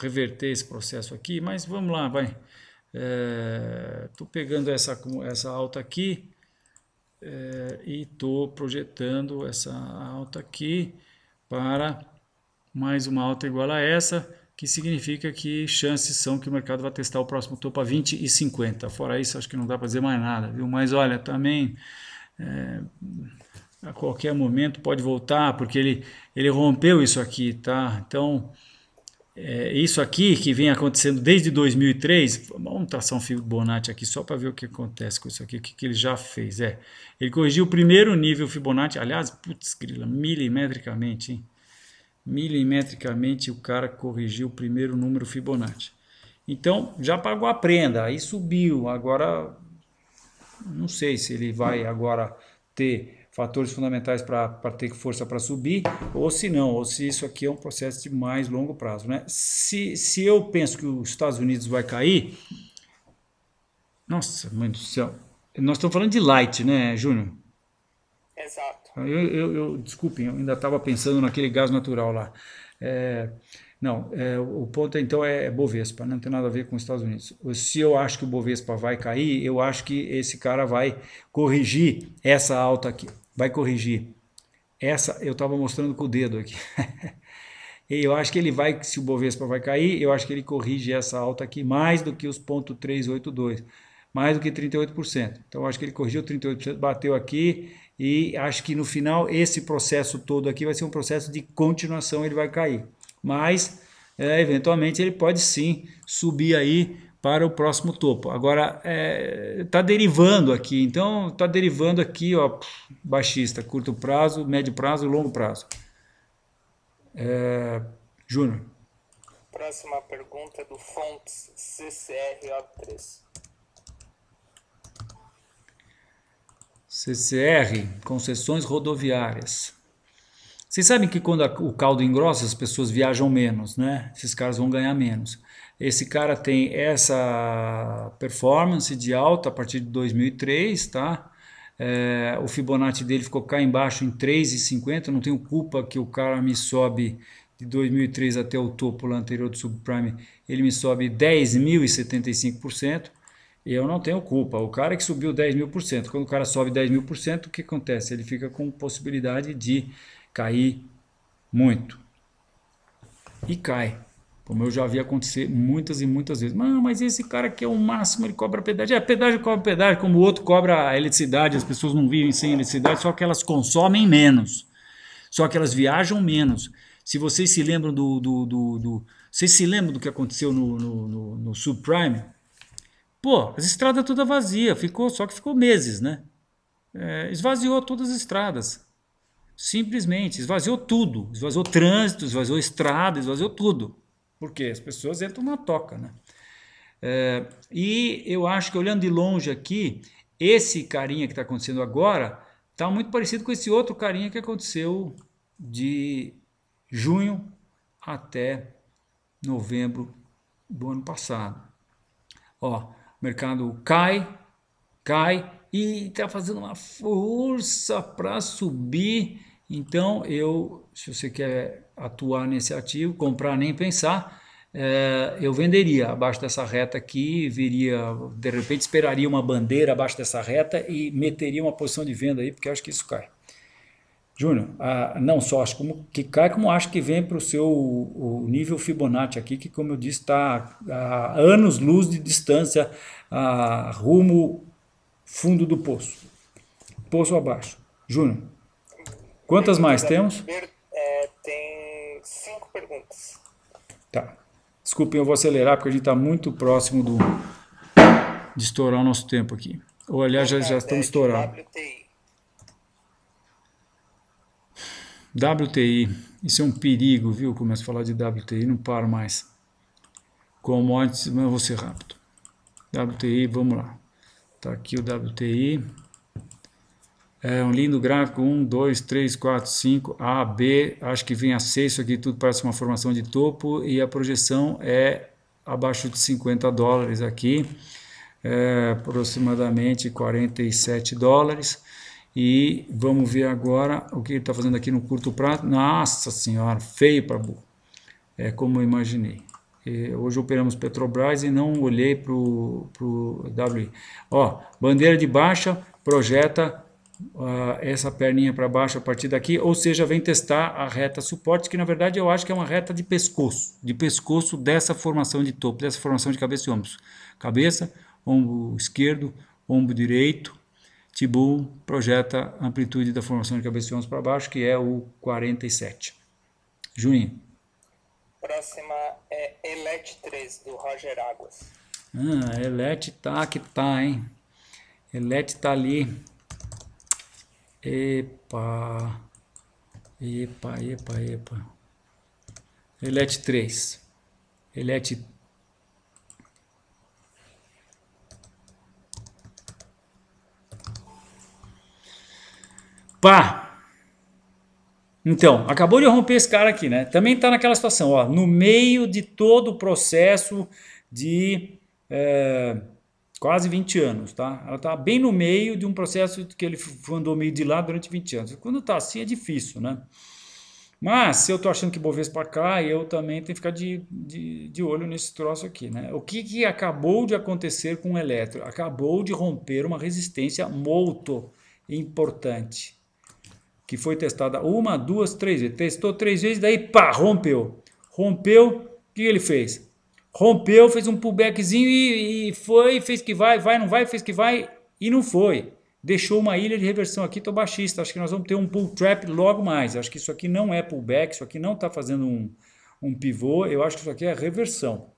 reverter esse processo aqui, mas vamos lá, vai. Estou é, pegando essa, essa alta aqui é, e estou projetando essa alta aqui para mais uma alta igual a essa, que significa que chances são que o mercado vai testar o próximo topo a 20 e 50. Fora isso, acho que não dá para dizer mais nada, viu? Mas olha, também... É, a qualquer momento pode voltar, porque ele, ele rompeu isso aqui, tá? Então, é, isso aqui que vem acontecendo desde 2003, vamos traçar um Fibonacci aqui só para ver o que acontece com isso aqui, o que, que, ele já fez. É, ele corrigiu o primeiro nível Fibonacci, aliás, putz, grila, milimetricamente, hein? Milimetricamente o cara corrigiu o primeiro número Fibonacci. Então, já pagou a prenda, aí subiu, agora não sei se ele vai agora ter fatores fundamentais para ter força para subir, ou se não, ou se isso aqui é um processo de mais longo prazo. Né? Se, se eu penso que os Estados Unidos vai cair, nossa, mãe do céu, nós estamos falando de light, né, Júnior? Exato. Ah, eu, eu, eu desculpem, eu ainda estava pensando naquele gás natural lá. É, não, é, o ponto então é, é Bovespa, né? não tem nada a ver com os Estados Unidos. Se eu acho que o Bovespa vai cair, eu acho que esse cara vai corrigir essa alta aqui vai corrigir. Essa eu estava mostrando com o dedo aqui. eu acho que ele vai, se o Bovespa vai cair, eu acho que ele corrige essa alta aqui mais do que os 0,382, mais do que 38%. Então acho que ele corrigiu 38%, bateu aqui e acho que no final esse processo todo aqui vai ser um processo de continuação, ele vai cair. Mas é, eventualmente ele pode sim subir aí para o próximo topo. Agora está é, tá derivando aqui, então está derivando aqui, ó, baixista, curto prazo, médio prazo, longo prazo. É, Júnior. Próxima pergunta é do Fontes CCR-3. CCR, concessões rodoviárias. Vocês sabem que quando o caldo engrossa, as pessoas viajam menos, né? Esses caras vão ganhar menos. Esse cara tem essa performance de alta a partir de 2003, tá? É, o Fibonacci dele ficou cá embaixo em 3,50. Não tenho culpa que o cara me sobe de 2003 até o topo lá anterior do subprime. Ele me sobe 10.075%. Eu não tenho culpa. O cara que subiu 10 mil por cento. Quando o cara sobe 10 mil por cento, o que acontece? Ele fica com possibilidade de cair muito. E cai como eu já vi acontecer muitas e muitas vezes. Mas, mas esse cara que é o máximo, ele cobra pedágio. É, pedágio cobra pedágio, como o outro cobra a eletricidade, as pessoas não vivem sem eletricidade, só que elas consomem menos, só que elas viajam menos. Se vocês se lembram do. do, do, do vocês se lembram do que aconteceu no, no, no, no subprime? Pô, as estradas toda vazia, ficou, só que ficou meses, né? É, esvaziou todas as estradas. Simplesmente, esvaziou tudo. Esvaziou trânsito, esvaziou estrada, esvaziou tudo. Porque as pessoas entram na toca, né? É, e eu acho que olhando de longe aqui, esse carinha que está acontecendo agora está muito parecido com esse outro carinha que aconteceu de junho até novembro do ano passado. Ó, o mercado cai, cai e está fazendo uma força para subir. Então eu, se você quer atuar nesse ativo, comprar nem pensar, é, eu venderia abaixo dessa reta aqui, viria, de repente esperaria uma bandeira abaixo dessa reta e meteria uma posição de venda aí, porque acho que isso cai. Júnior, ah, não só acho como que cai, como acho que vem para o seu nível Fibonacci aqui, que como eu disse está a anos luz de distância a, rumo fundo do poço, poço abaixo. Júnior, quantas mais temos? É, tem cinco perguntas. Tá. Desculpem, eu vou acelerar porque a gente está muito próximo do, de estourar o nosso tempo aqui. Ou, aliás, já, já é, estamos é, estourando. WTI. WTI. Isso é um perigo, viu? Começo a falar de WTI, não paro mais. Como antes, mas eu vou ser rápido. WTI, vamos lá. Está aqui o WTI. É um lindo gráfico, 1, 2, 3, 4, 5, A, B, acho que vem a C, isso aqui tudo parece uma formação de topo, e a projeção é abaixo de 50 dólares aqui, é aproximadamente 47 dólares, e vamos ver agora o que ele está fazendo aqui no curto prazo, nossa senhora, feio para burro, é como eu imaginei. Hoje operamos Petrobras e não olhei para o WI. Ó, bandeira de baixa projeta ah, essa perninha para baixo a partir daqui, ou seja, vem testar a reta suporte, que na verdade eu acho que é uma reta de pescoço, de pescoço dessa formação de topo, dessa formação de cabeça e ombros. Cabeça, ombro esquerdo, ombro direito, Tibum projeta amplitude da formação de cabeça e ombros para baixo, que é o 47. Juninho. Próxima é Elete 3, do Roger Águas. Ah, Elete tá que tá, hein? Elete tá ali Epa. Epa, epa, epa. Elete 3. Elete Pá! Então, acabou de romper esse cara aqui, né? Também está naquela situação, ó, no meio de todo o processo de é, quase 20 anos, tá? Ela tá bem no meio de um processo que ele andou meio de lá durante 20 anos. Quando tá assim é difícil, né? Mas se eu estou achando que Bovespa cai, eu também tenho que ficar de, de, de, olho nesse troço aqui, né? O que, que acabou de acontecer com o Eletro? Acabou de romper uma resistência muito importante, que foi testada uma, duas, três vezes. Testou três vezes, daí pá, rompeu. Rompeu, o que ele fez? rompeu, fez um pullbackzinho e, e foi, fez que vai, vai, não vai, fez que vai e não foi. Deixou uma ilha de reversão aqui, estou baixista. Acho que nós vamos ter um pull trap logo mais. Acho que isso aqui não é pullback, isso aqui não está fazendo um, um pivô. Eu acho que isso aqui é reversão.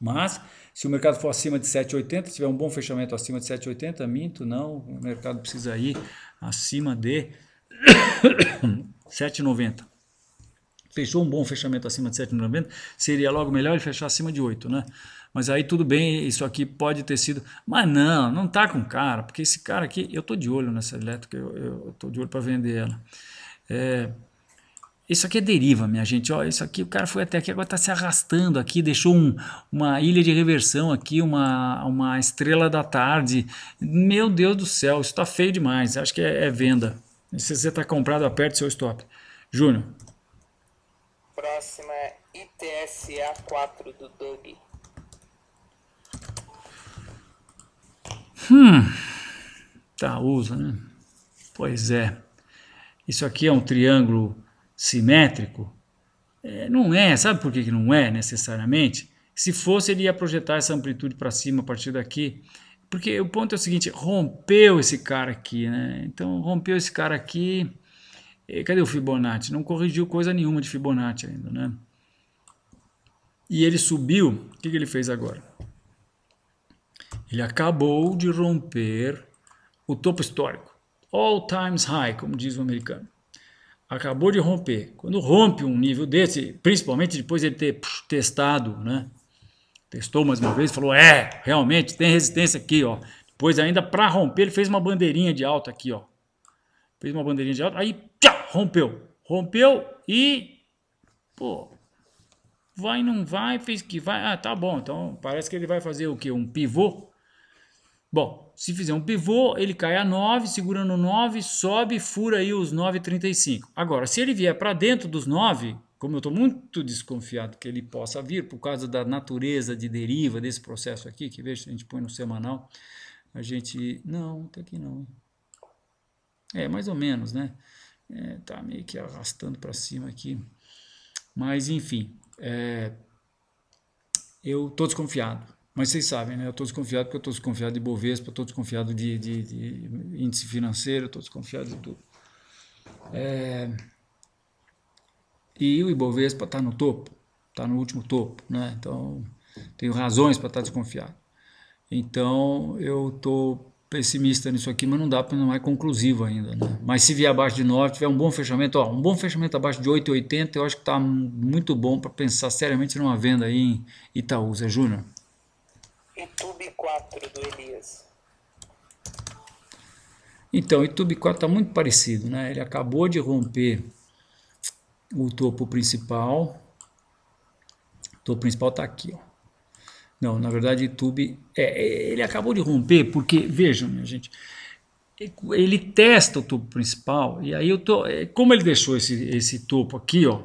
Mas se o mercado for acima de 7,80, se tiver um bom fechamento acima de 7,80, minto, não, o mercado precisa ir acima de 7,90. fechou um bom fechamento acima de 7,90, seria logo melhor ele fechar acima de 8, né? Mas aí tudo bem, isso aqui pode ter sido. Mas não, não tá com cara, porque esse cara aqui, eu tô de olho nessa elétrica, eu, eu tô de olho para vender ela. É, isso aqui é deriva, minha gente. Ó, isso aqui, o cara foi até aqui, agora está se arrastando aqui, deixou um, uma ilha de reversão aqui, uma, uma estrela da tarde. Meu Deus do céu, isso está feio demais. Acho que é, é venda. Se você está comprado, aperte seu stop. Júnior, próxima é ITSA 4 do Doug. Hum. Tá, usa, né? Pois é. Isso aqui é um triângulo simétrico? É, não é. Sabe por que, que não é necessariamente? Se fosse, ele ia projetar essa amplitude para cima a partir daqui. Porque o ponto é o seguinte: rompeu esse cara aqui, né? Então, rompeu esse cara aqui e é, cadê o Fibonacci? Não corrigiu coisa nenhuma de Fibonacci ainda, né? E ele subiu, o que, que ele fez agora? Ele acabou de romper o topo histórico. All times high, como diz o americano. Acabou de romper. Quando rompe um nível desse, principalmente depois de ele ter testado, né? Testou mais uma vez, falou: é, realmente tem resistência aqui, ó. Depois, ainda para romper, ele fez uma bandeirinha de alta aqui, ó. Fez uma bandeirinha de alta, aí rompeu. Rompeu e. Pô. Vai, não vai, fez que vai. Ah, tá bom. Então parece que ele vai fazer o quê? Um pivô? Bom, se fizer um pivô, ele cai a 9, segurando no 9, sobe, fura aí os 9,35. Agora, se ele vier para dentro dos 9, como eu estou muito desconfiado que ele possa vir, por causa da natureza de deriva desse processo aqui, que veja, a gente põe no semanal, a gente... Não, até tá aqui não. É, mais ou menos, né? É, tá meio que arrastando para cima aqui. Mas, enfim, é, eu tô desconfiado. Mas vocês sabem, né? Eu tô desconfiado porque eu tô desconfiado de Bovespa, tô desconfiado de, de, de índice financeiro, tô desconfiado de tudo. É, e o Ibovespa está no topo, está no último topo, né? Então, tenho razões para estar tá desconfiado. Então, eu estou pessimista nisso aqui, mas não dá porque não é conclusivo ainda. Né? Mas se vier abaixo de 9, tiver um bom fechamento, ó, um bom fechamento abaixo de 8,80, eu acho que está muito bom para pensar seriamente numa venda aí em Itaúsa. Júnior? YouTube 4 do Elias. Então, o YouTube 4 está muito parecido, né? Ele acabou de romper o topo principal. O topo principal está aqui, ó. Não, na verdade, YouTube. É, é, ele acabou de romper, porque, vejam, minha gente, ele testa o topo principal, e aí eu tô. É, como ele deixou esse, esse topo aqui, ó,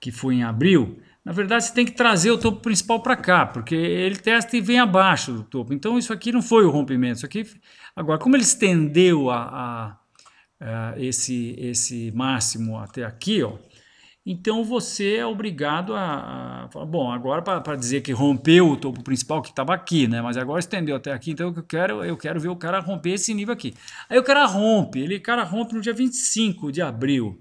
que foi em abril, na verdade, você tem que trazer o topo principal para cá, porque ele testa e vem abaixo do topo. Então, isso aqui não foi o rompimento. Isso aqui, agora, como ele estendeu a, a, a esse, esse máximo até aqui, ó, então você é obrigado a, a bom, agora para dizer que rompeu o topo principal que estava aqui, né? Mas agora estendeu até aqui, então eu quero, eu quero ver o cara romper esse nível aqui. Aí o cara rompe, ele cara rompe no dia 25 de abril.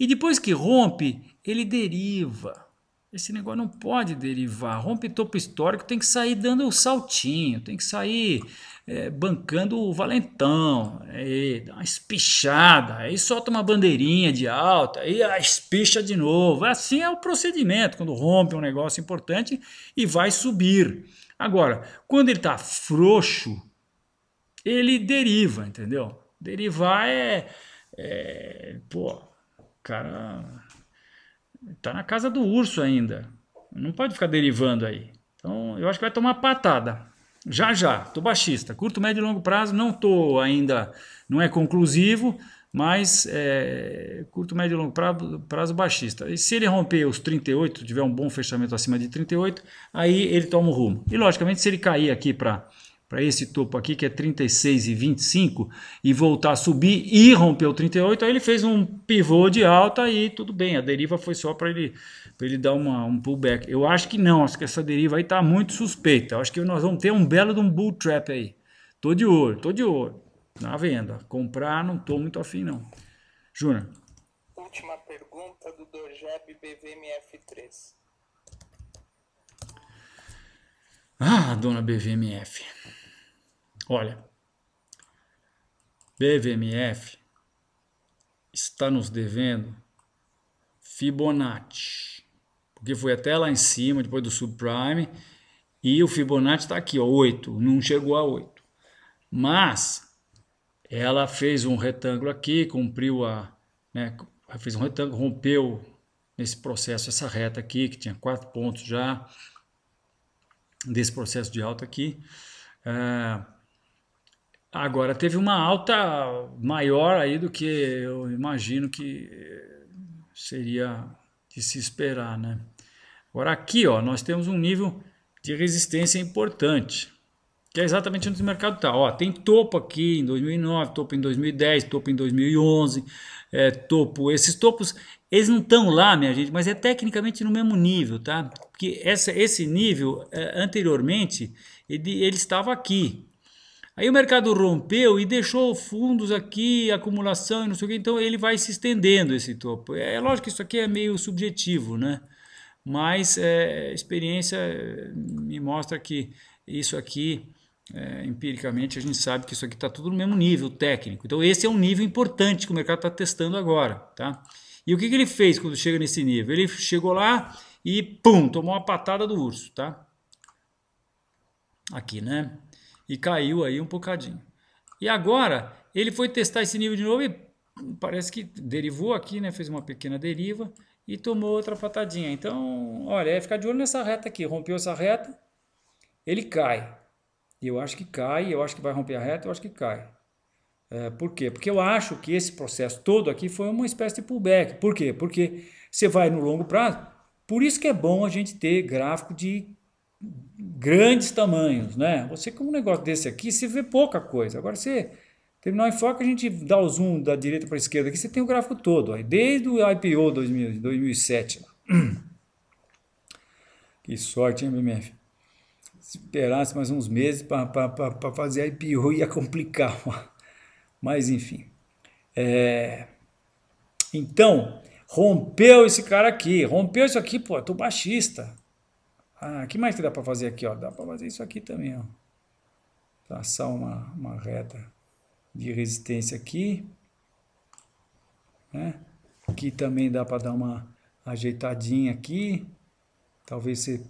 E depois que rompe, ele deriva. Esse negócio não pode derivar. Rompe topo histórico, tem que sair dando o um saltinho, tem que sair é, bancando o valentão, aí dá uma espichada, aí solta uma bandeirinha de alta, aí a espicha de novo. Assim é o procedimento quando rompe um negócio importante e vai subir. Agora, quando ele está frouxo, ele deriva, entendeu? Derivar é, é pô, cara está na casa do urso ainda. Não pode ficar derivando aí. Então, eu acho que vai tomar patada. Já, já, tô baixista. Curto, médio e longo prazo, não tô ainda, não é conclusivo, mas é, curto, médio e longo prazo, prazo baixista. E se ele romper os 38, tiver um bom fechamento acima de 38, aí ele toma o rumo. E logicamente, se ele cair aqui para para esse topo aqui que é 36,25 e e voltar a subir e romper o 38, aí ele fez um pivô de alta e tudo bem, a deriva foi só para ele para ele dar uma, um pullback. Eu acho que não, acho que essa deriva aí está muito suspeita. Eu acho que nós vamos ter um belo de um bull trap aí. Tô de olho, tô de olho. Tá na venda. Comprar não tô muito afim, não. Júnior. Última pergunta do Dojeb BVMF3. Ah, dona BVMF. Olha. BVMF está nos devendo Fibonacci porque foi até lá em cima, depois do subprime, e o Fibonacci está aqui, ó, 8, não chegou a 8. Mas ela fez um retângulo aqui, cumpriu a. Né, fez um retângulo, rompeu nesse processo essa reta aqui, que tinha quatro pontos já, desse processo de alta aqui. É, agora, teve uma alta maior aí do que eu imagino que seria de se esperar, né? Agora aqui, ó, nós temos um nível de resistência importante, que é exatamente onde o mercado está. Ó, tem topo aqui em 2009, topo em 2010, topo em 2011, é, topo. Esses topos, eles não estão lá, minha gente, mas é tecnicamente no mesmo nível, tá? Porque essa, esse nível, é, anteriormente, ele, ele estava aqui. Aí o mercado rompeu e deixou fundos aqui, acumulação e não sei o que, então ele vai se estendendo esse topo. É, é lógico que isso aqui é meio subjetivo, né? Mas é, experiência eh, me mostra que isso aqui, é, empiricamente, a gente sabe que isso aqui está tudo no mesmo nível técnico. Então esse é um nível importante que o mercado está testando agora, tá? E o que, que ele fez quando chega nesse nível? Ele chegou lá e, pum, tomou uma patada do urso, tá? Aqui, né? e caiu aí um bocadinho. E agora ele foi testar esse nível de novo e parece que derivou aqui, né? Fez uma pequena deriva e tomou outra patadinha. Então, olha, é ficar de olho nessa reta aqui. Rompeu essa reta, ele cai. Eu acho que cai, eu acho que vai romper a reta, eu acho que cai. É, por quê? Porque eu acho que esse processo todo aqui foi uma espécie de pullback. Por quê? Porque você vai no longo prazo. Por isso que é bom a gente ter gráfico de grandes tamanhos, né? Você com um negócio desse aqui, você vê pouca coisa. Agora você terminar o foco, a gente dá o zoom da direita para a esquerda aqui, você tem o gráfico todo, aí desde o IPO 2000, 2007. Lá. Que sorte, hein, BMF? Esperasse mais uns meses para fazer IPO ia complicar. Mas enfim. É... Então, rompeu esse cara aqui, rompeu isso aqui, pô, tô baixista. Ah, que mais que dá para fazer aqui? Ó? Dá para fazer isso aqui também. Ó. Traçar uma, uma reta de resistência aqui. Né? Aqui também dá para dar uma ajeitadinha aqui. Talvez você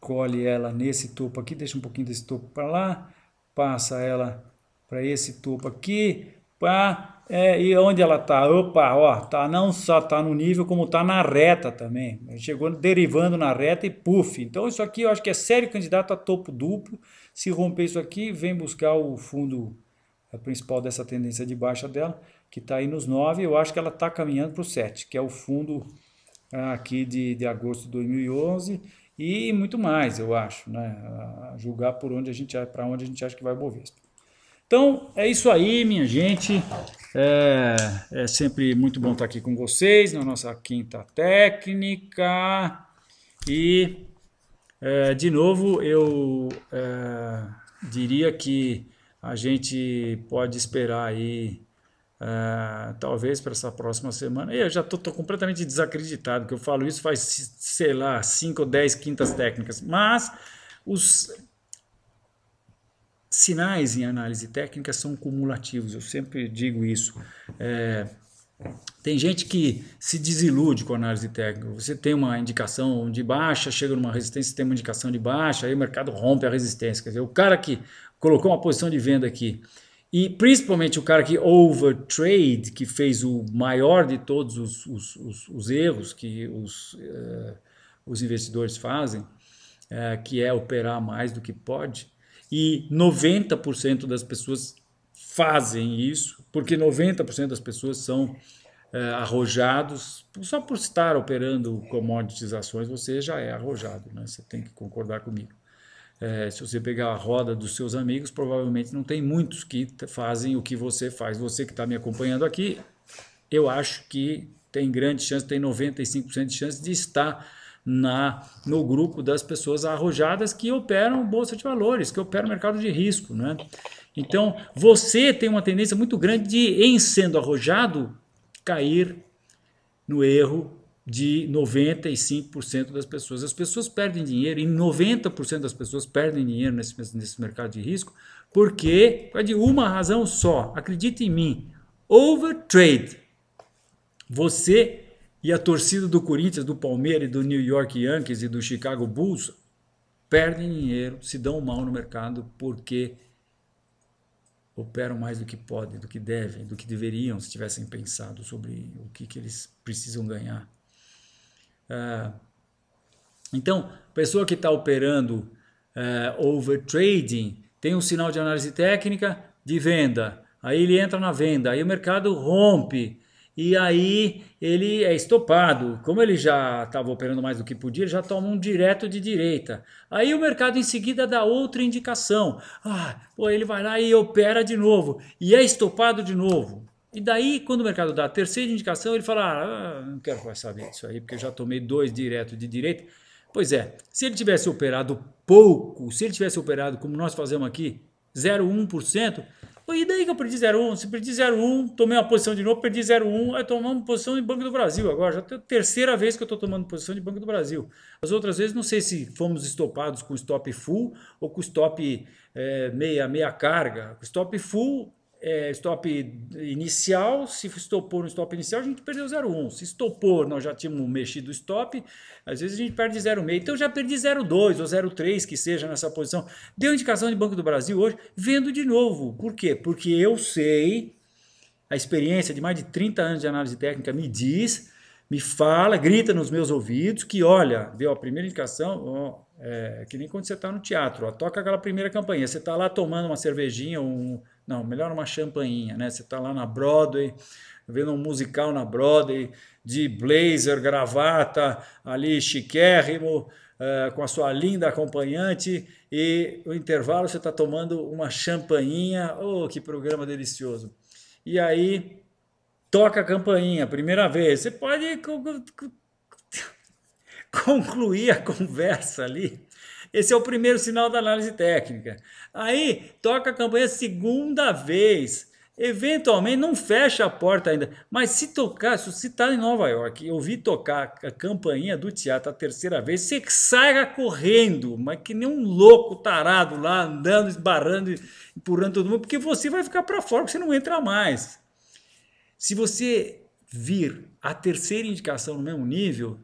colhe ela nesse topo aqui, deixa um pouquinho desse topo para lá, passa ela para esse topo aqui, pá, é, e onde ela está? Opa, ó, tá não só está no nível, como está na reta também. Chegou derivando na reta e puff. Então, isso aqui eu acho que é sério candidato a topo duplo. Se romper isso aqui, vem buscar o fundo é, principal dessa tendência de baixa dela, que está aí nos 9. Eu acho que ela está caminhando para o 7, que é o fundo ah, aqui de, de agosto de 2011 e muito mais, eu acho, né? A ah, julgar por onde a gente para onde a gente acha que vai o Bovespa. Então é isso aí, minha gente. É, é sempre muito bom estar aqui com vocês na nossa quinta técnica. E é, de novo, eu é, diria que a gente pode esperar aí, é, talvez para essa próxima semana. Eu já estou completamente desacreditado, que eu falo isso faz, sei lá, 5 ou 10 quintas técnicas. Mas os sinais em análise técnica são cumulativos, eu sempre digo isso. É, tem gente que se desilude com a análise técnica. Você tem uma indicação de baixa, chega numa resistência, tem uma indicação de baixa, aí o mercado rompe a resistência. Quer dizer, o cara que colocou uma posição de venda aqui e principalmente o cara que overtrade, que fez o maior de todos os, os, os, os erros que os, uh, os investidores fazem, uh, que é operar mais do que pode, e 90% das pessoas fazem isso, porque 90% das pessoas são é, arrojados, só por estar operando commodities ações, você já é arrojado, né? você tem que concordar comigo. É, se você pegar a roda dos seus amigos, provavelmente não tem muitos que fazem o que você faz. Você que está me acompanhando aqui, eu acho que tem grande chance, tem 95% de chance de estar na no grupo das pessoas arrojadas que operam bolsa de valores, que operam mercado de risco, né? Então, você tem uma tendência muito grande de, em sendo arrojado, cair no erro de 95% das pessoas. As pessoas perdem dinheiro, e 90% das pessoas perdem dinheiro nesse, nesse mercado de risco, porque é de uma razão só. Acredite em mim, overtrade. Você e a torcida do Corinthians, do Palmeiras, do New York Yankees e do Chicago Bulls perdem dinheiro, se dão mal no mercado porque operam mais do que podem, do que devem, do que deveriam se tivessem pensado sobre o que, que eles precisam ganhar. Uh, então, pessoa que está operando uh, ah, overtrading tem um sinal de análise técnica de venda, aí ele entra na venda, aí o mercado rompe, e aí ele é estopado. Como ele já estava operando mais do que podia, ele já toma um direto de direita. Aí o mercado em seguida dá outra indicação. Ah, pô, ele vai lá e opera de novo e é estopado de novo. E daí, quando o mercado dá a terceira indicação, ele fala: ah, não quero mais saber disso aí, porque eu já tomei dois direto de direita. Pois é, se ele tivesse operado pouco, se ele tivesse operado como nós fazemos aqui, 0,1%, e daí que eu perdi 0-1? Se perdi 0-1, tomei uma posição de novo, perdi 0-1, aí tomamos posição de Banco do Brasil agora. Já é a terceira vez que eu estou tomando posição de Banco do Brasil. As outras vezes, não sei se fomos estopados com stop full ou com stop é, meia, meia carga. Stop full é, stop inicial, se estopou no stop inicial, a gente perdeu 0,1. Se estopou, nós já tínhamos mexido o stop, às vezes a gente perde 0,5. Então eu já perdi 0,2 ou 0,3 que seja nessa posição. Deu indicação de Banco do Brasil hoje, vendo de novo. Por quê? Porque eu sei, a experiência de mais de 30 anos de análise técnica me diz, me fala, grita nos meus ouvidos que, olha, deu a primeira indicação, ó, é, que nem quando você está no teatro, ó, toca aquela primeira campanha, você está lá tomando uma cervejinha, um não, melhor uma champanhinha, né? Você está lá na Broadway, vendo um musical na Broadway, de blazer, gravata, ali chiquérrimo, uh, com a sua linda acompanhante, e o intervalo você está tomando uma champanhinha. Oh, que programa delicioso! E aí toca a campainha, primeira vez. Você pode concluir a conversa ali. Esse é o primeiro sinal da análise técnica. Aí toca a campanha segunda vez. Eventualmente não fecha a porta ainda, mas se tocar, se você está em Nova York e ouvir tocar a campainha do teatro a terceira vez, você saia correndo, mas que nem um louco tarado lá andando, esbarrando, empurrando todo mundo, porque você vai ficar para fora, você não entra mais. Se você vir a terceira indicação no mesmo nível,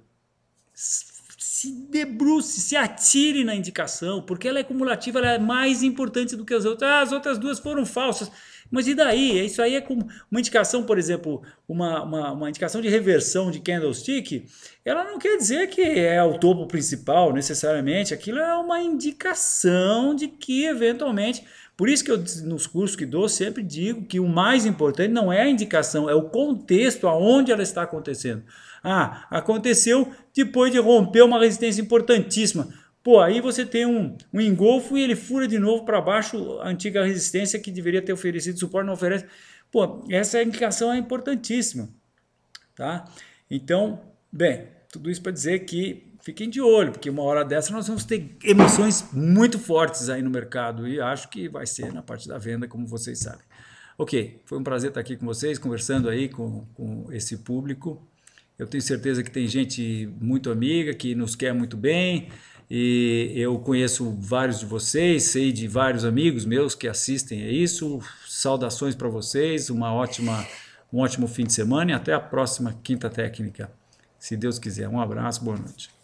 se debruce, se atire na indicação, porque ela é cumulativa, ela é mais importante do que as outras. Ah, as outras duas foram falsas. Mas e daí? Isso aí é como uma indicação, por exemplo, uma, uma, uma, indicação de reversão de candlestick, ela não quer dizer que é o topo principal necessariamente, aquilo é uma indicação de que eventualmente. Por isso que eu nos cursos que dou sempre digo que o mais importante não é a indicação, é o contexto aonde ela está acontecendo. Ah, aconteceu depois de romper uma resistência importantíssima. Pô, aí você tem um, um engolfo e ele fura de novo para baixo a antiga resistência que deveria ter oferecido suporte, não oferece. Pô, essa indicação é importantíssima, tá? Então, bem, tudo isso para dizer que fiquem de olho, porque uma hora dessa nós vamos ter emoções muito fortes aí no mercado e acho que vai ser na parte da venda, como vocês sabem. Ok, foi um prazer estar aqui com vocês, conversando aí com, com esse público. Eu tenho certeza que tem gente muito amiga, que nos quer muito bem. E eu conheço vários de vocês, sei de vários amigos meus que assistem a isso. Saudações para vocês, uma ótima, um ótimo fim de semana e até a próxima quinta técnica. Se Deus quiser. Um abraço, boa noite.